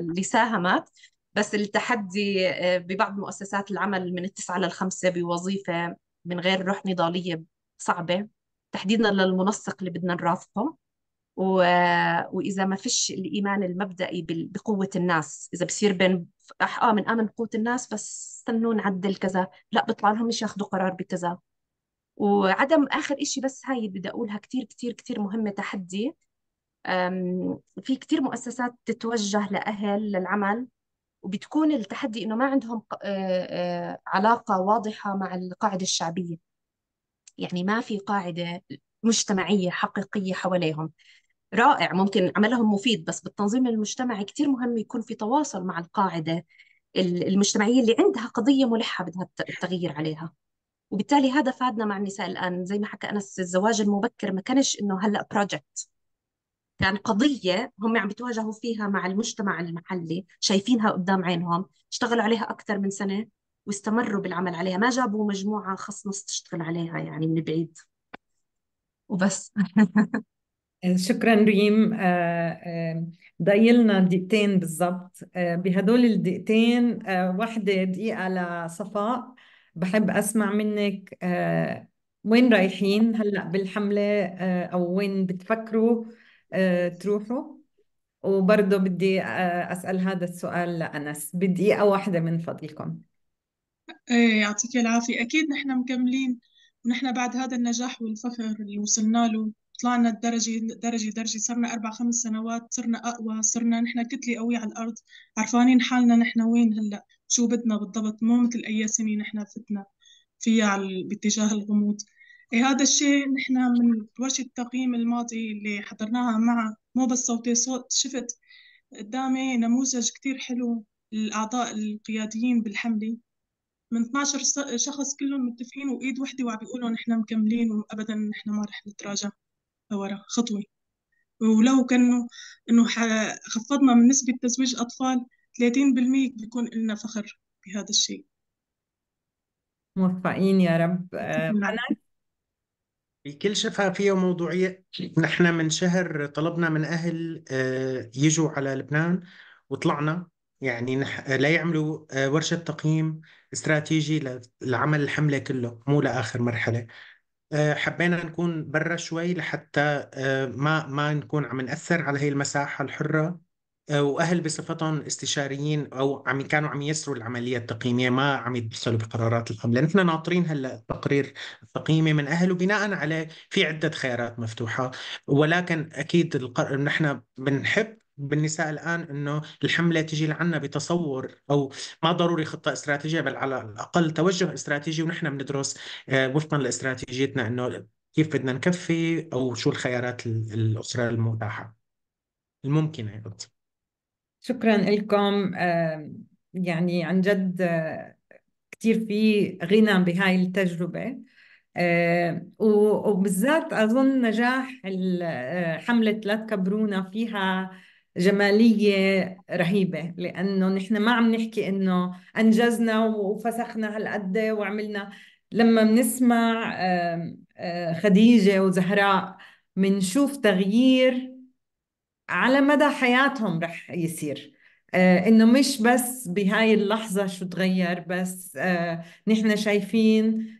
اللي ساهمت بس التحدي آه، ببعض مؤسسات العمل من التسعة للخمسة بوظيفة من غير روح نضالية صعبة تحديدا للمنسق اللي بدنا نرافقه و... واذا ما فيش الايمان المبدئي بقوه الناس اذا بصير بين اه من امن بقوه الناس بس استنوا نعدل كذا لا بيطلع لهم مش ياخذوا قرار بكذا وعدم اخر إشي بس هاي بدي اقولها كثير كثير كثير مهمه تحدي في كثير مؤسسات تتوجه لاهل للعمل وبتكون التحدي انه ما عندهم آه، آه، علاقه واضحه مع القاعده الشعبيه يعني ما في قاعده مجتمعيه حقيقيه حواليهم رائع ممكن عملهم مفيد بس بالتنظيم المجتمعي كثير مهم يكون في تواصل مع القاعدة المجتمعية اللي عندها قضية ملحة بدها التغيير عليها وبالتالي هذا فادنا مع النساء الآن زي ما حكى أنس الزواج المبكر ما كانش إنه هلأ بروجكت كان قضية هم عم بتواجهوا فيها مع المجتمع المحلي شايفينها قدام عينهم اشتغلوا عليها أكثر من سنة واستمروا بالعمل عليها ما جابوا مجموعة خصنص تشتغل عليها يعني من بعيد وبس شكرا ريم آه، آه، ضايلنا دقيقتين بالضبط آه، بهدول الدقيقتين واحدة دقيقة لصفاء بحب أسمع منك وين رايحين هلأ بالحملة أو وين بتفكروا تروحوا وبرضه بدي أسأل هذا السؤال لأنس بدقيقة واحدة من فضلكم إيه، يعطيك العافية أكيد نحن مكملين ونحن بعد هذا النجاح والفخر اللي وصلنا له طلعنا الدرجة درجة درجة صرنا أربع خمس سنوات صرنا أقوى صرنا نحن كتلة قوية على الأرض عرفانين حالنا نحن وين هلأ شو بدنا بالضبط مو مثل أي سنة نحن فتنا فيها على باتجاه الغموض إيه هذا الشيء نحن من ورشة تقييم الماضي اللي حضرناها مع مو بس صوتي صوت شفت قدامي نموذج كتير حلو الأعضاء القياديين بالحملة من 12 شخص كلهم متفقين وإيد وحدة وعم بيقولوا نحن مكملين وأبدا نحن ما رح نتراجع لورا خطوة ولو كانوا انه خفضنا من نسبة تزويج أطفال 30% بيكون لنا فخر بهذا الشيء موفقين يا رب بكل شفافية وموضوعية نحن من شهر طلبنا من أهل آه، يجوا على لبنان وطلعنا يعني لا يعملوا آه، ورشة تقييم استراتيجي لعمل الحملة كله مو لآخر مرحلة آه، حبينا نكون برا شوي لحتى آه، ما ما نكون عم نأثر على هي المساحة الحرة آه، وأهل بصفتهم استشاريين أو عم كانوا عم يسروا العملية التقييمية ما عم يدخلوا بقرارات الحملة نحن ناطرين هلا التقرير التقييمي من أهل وبناء عليه في عدة خيارات مفتوحة ولكن أكيد القر... نحن بنحب بالنساء الآن أنه الحملة تجي لعنا بتصور أو ما ضروري خطة استراتيجية بل على الأقل توجه استراتيجي ونحن بندرس آه، وفقا لاستراتيجيتنا أنه كيف بدنا نكفي أو شو الخيارات الأسرة المتاحة الممكنة يعني. شكرا لكم يعني عن جد آه، كثير في غنى بهاي التجربة وبالذات أظن نجاح آه، حملة لا تكبرونا فيها جمالية رهيبة لأنه نحن ما عم نحكي إنه أنجزنا وفسخنا هالقد وعملنا لما بنسمع آه، خديجة وزهراء بنشوف تغيير على مدى حياتهم رح يصير آه، انه مش بس بهاي اللحظه شو تغير بس آه، نحن شايفين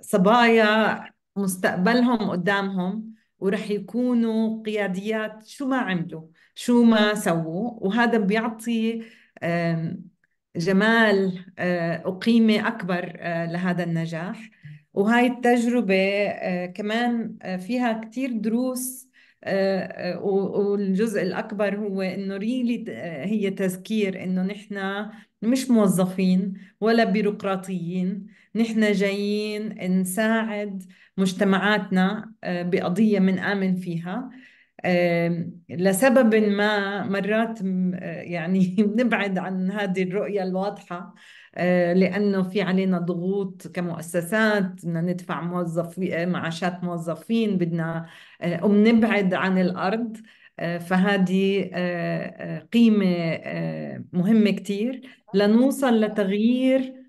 صبايا مستقبلهم قدامهم ورح يكونوا قياديات شو ما عملوا شو ما سووا وهذا بيعطي جمال آه، وقيمة أكبر آه، لهذا النجاح وهاي التجربة آه، كمان فيها كتير دروس والجزء الأكبر هو إنه ريلي هي تذكير إنه نحن مش موظفين ولا بيروقراطيين نحن جايين نساعد مجتمعاتنا آه، بقضية بنآمن فيها لسبب ما مرات آه، يعني بنبعد عن هذه الرؤية الواضحة آه، لأنه في علينا ضغوط كمؤسسات بدنا ندفع موظف معاشات موظفين بدنا وبنبعد عن الأرض فهذه قيمة مهمة كتير لنوصل لتغيير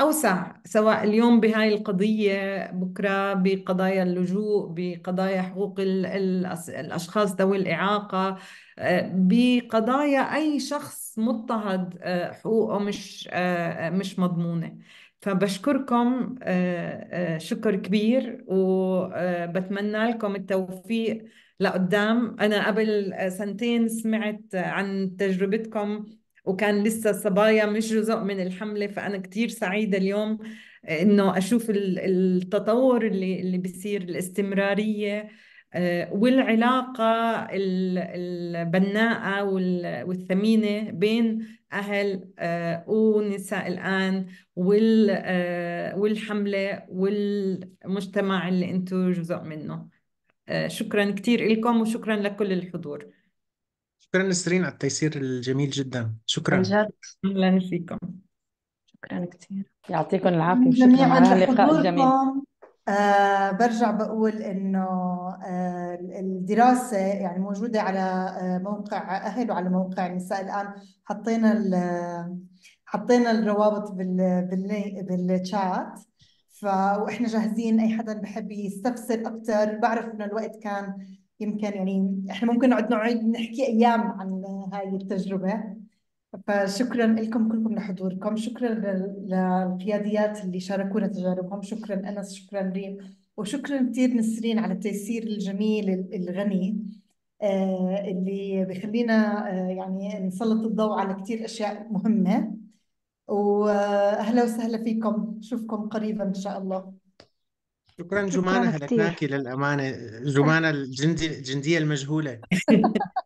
أوسع سواء اليوم بهاي القضية بكرة بقضايا اللجوء بقضايا حقوق الأشخاص ذوي الإعاقة آه، بقضايا أي شخص مضطهد آه، حقوقه مش آه، مش مضمونة فبشكركم شكر كبير وبتمنى لكم التوفيق لقدام أنا قبل سنتين سمعت عن تجربتكم وكان لسه الصبايا مش جزء من الحملة فأنا كتير سعيدة اليوم آه، إنه أشوف التطور اللي اللي بيصير الاستمرارية آه، والعلاقة البناءة والثمينة بين أهل آه، ونساء الآن والحملة والمجتمع اللي أنتم جزء منه شكرا كتير لكم وشكرا لكل الحضور شكرا نسرين على التيسير الجميل جدا شكرا عن جد لا نسيكم شكرا كثير يعطيكم العافية شكرا جميعا على اللقاء الجميل آه برجع بقول انه آه الدراسه يعني موجوده على آه موقع اهل وعلى موقع نساء الان حطينا حطينا الروابط بال بال بالشات ف واحنا جاهزين اي حدا بحب يستفسر اكثر بعرف انه الوقت كان يمكن يعني احنا ممكن نقعد نقعد نحكي ايام عن هاي التجربه فشكرا لكم كلكم لحضوركم شكرا للقياديات اللي شاركونا تجاربهم شكرا انس شكرا ريم وشكرا كثير نسرين على التيسير الجميل الغني آه، اللي بخلينا آه، يعني نسلط الضوء على كثير اشياء مهمه واهلا وسهلا فيكم نشوفكم قريبا ان شاء الله شكرا شكرا جمانة كثير هددناكي للأمانة جمانة الجندي الجندية المجهولة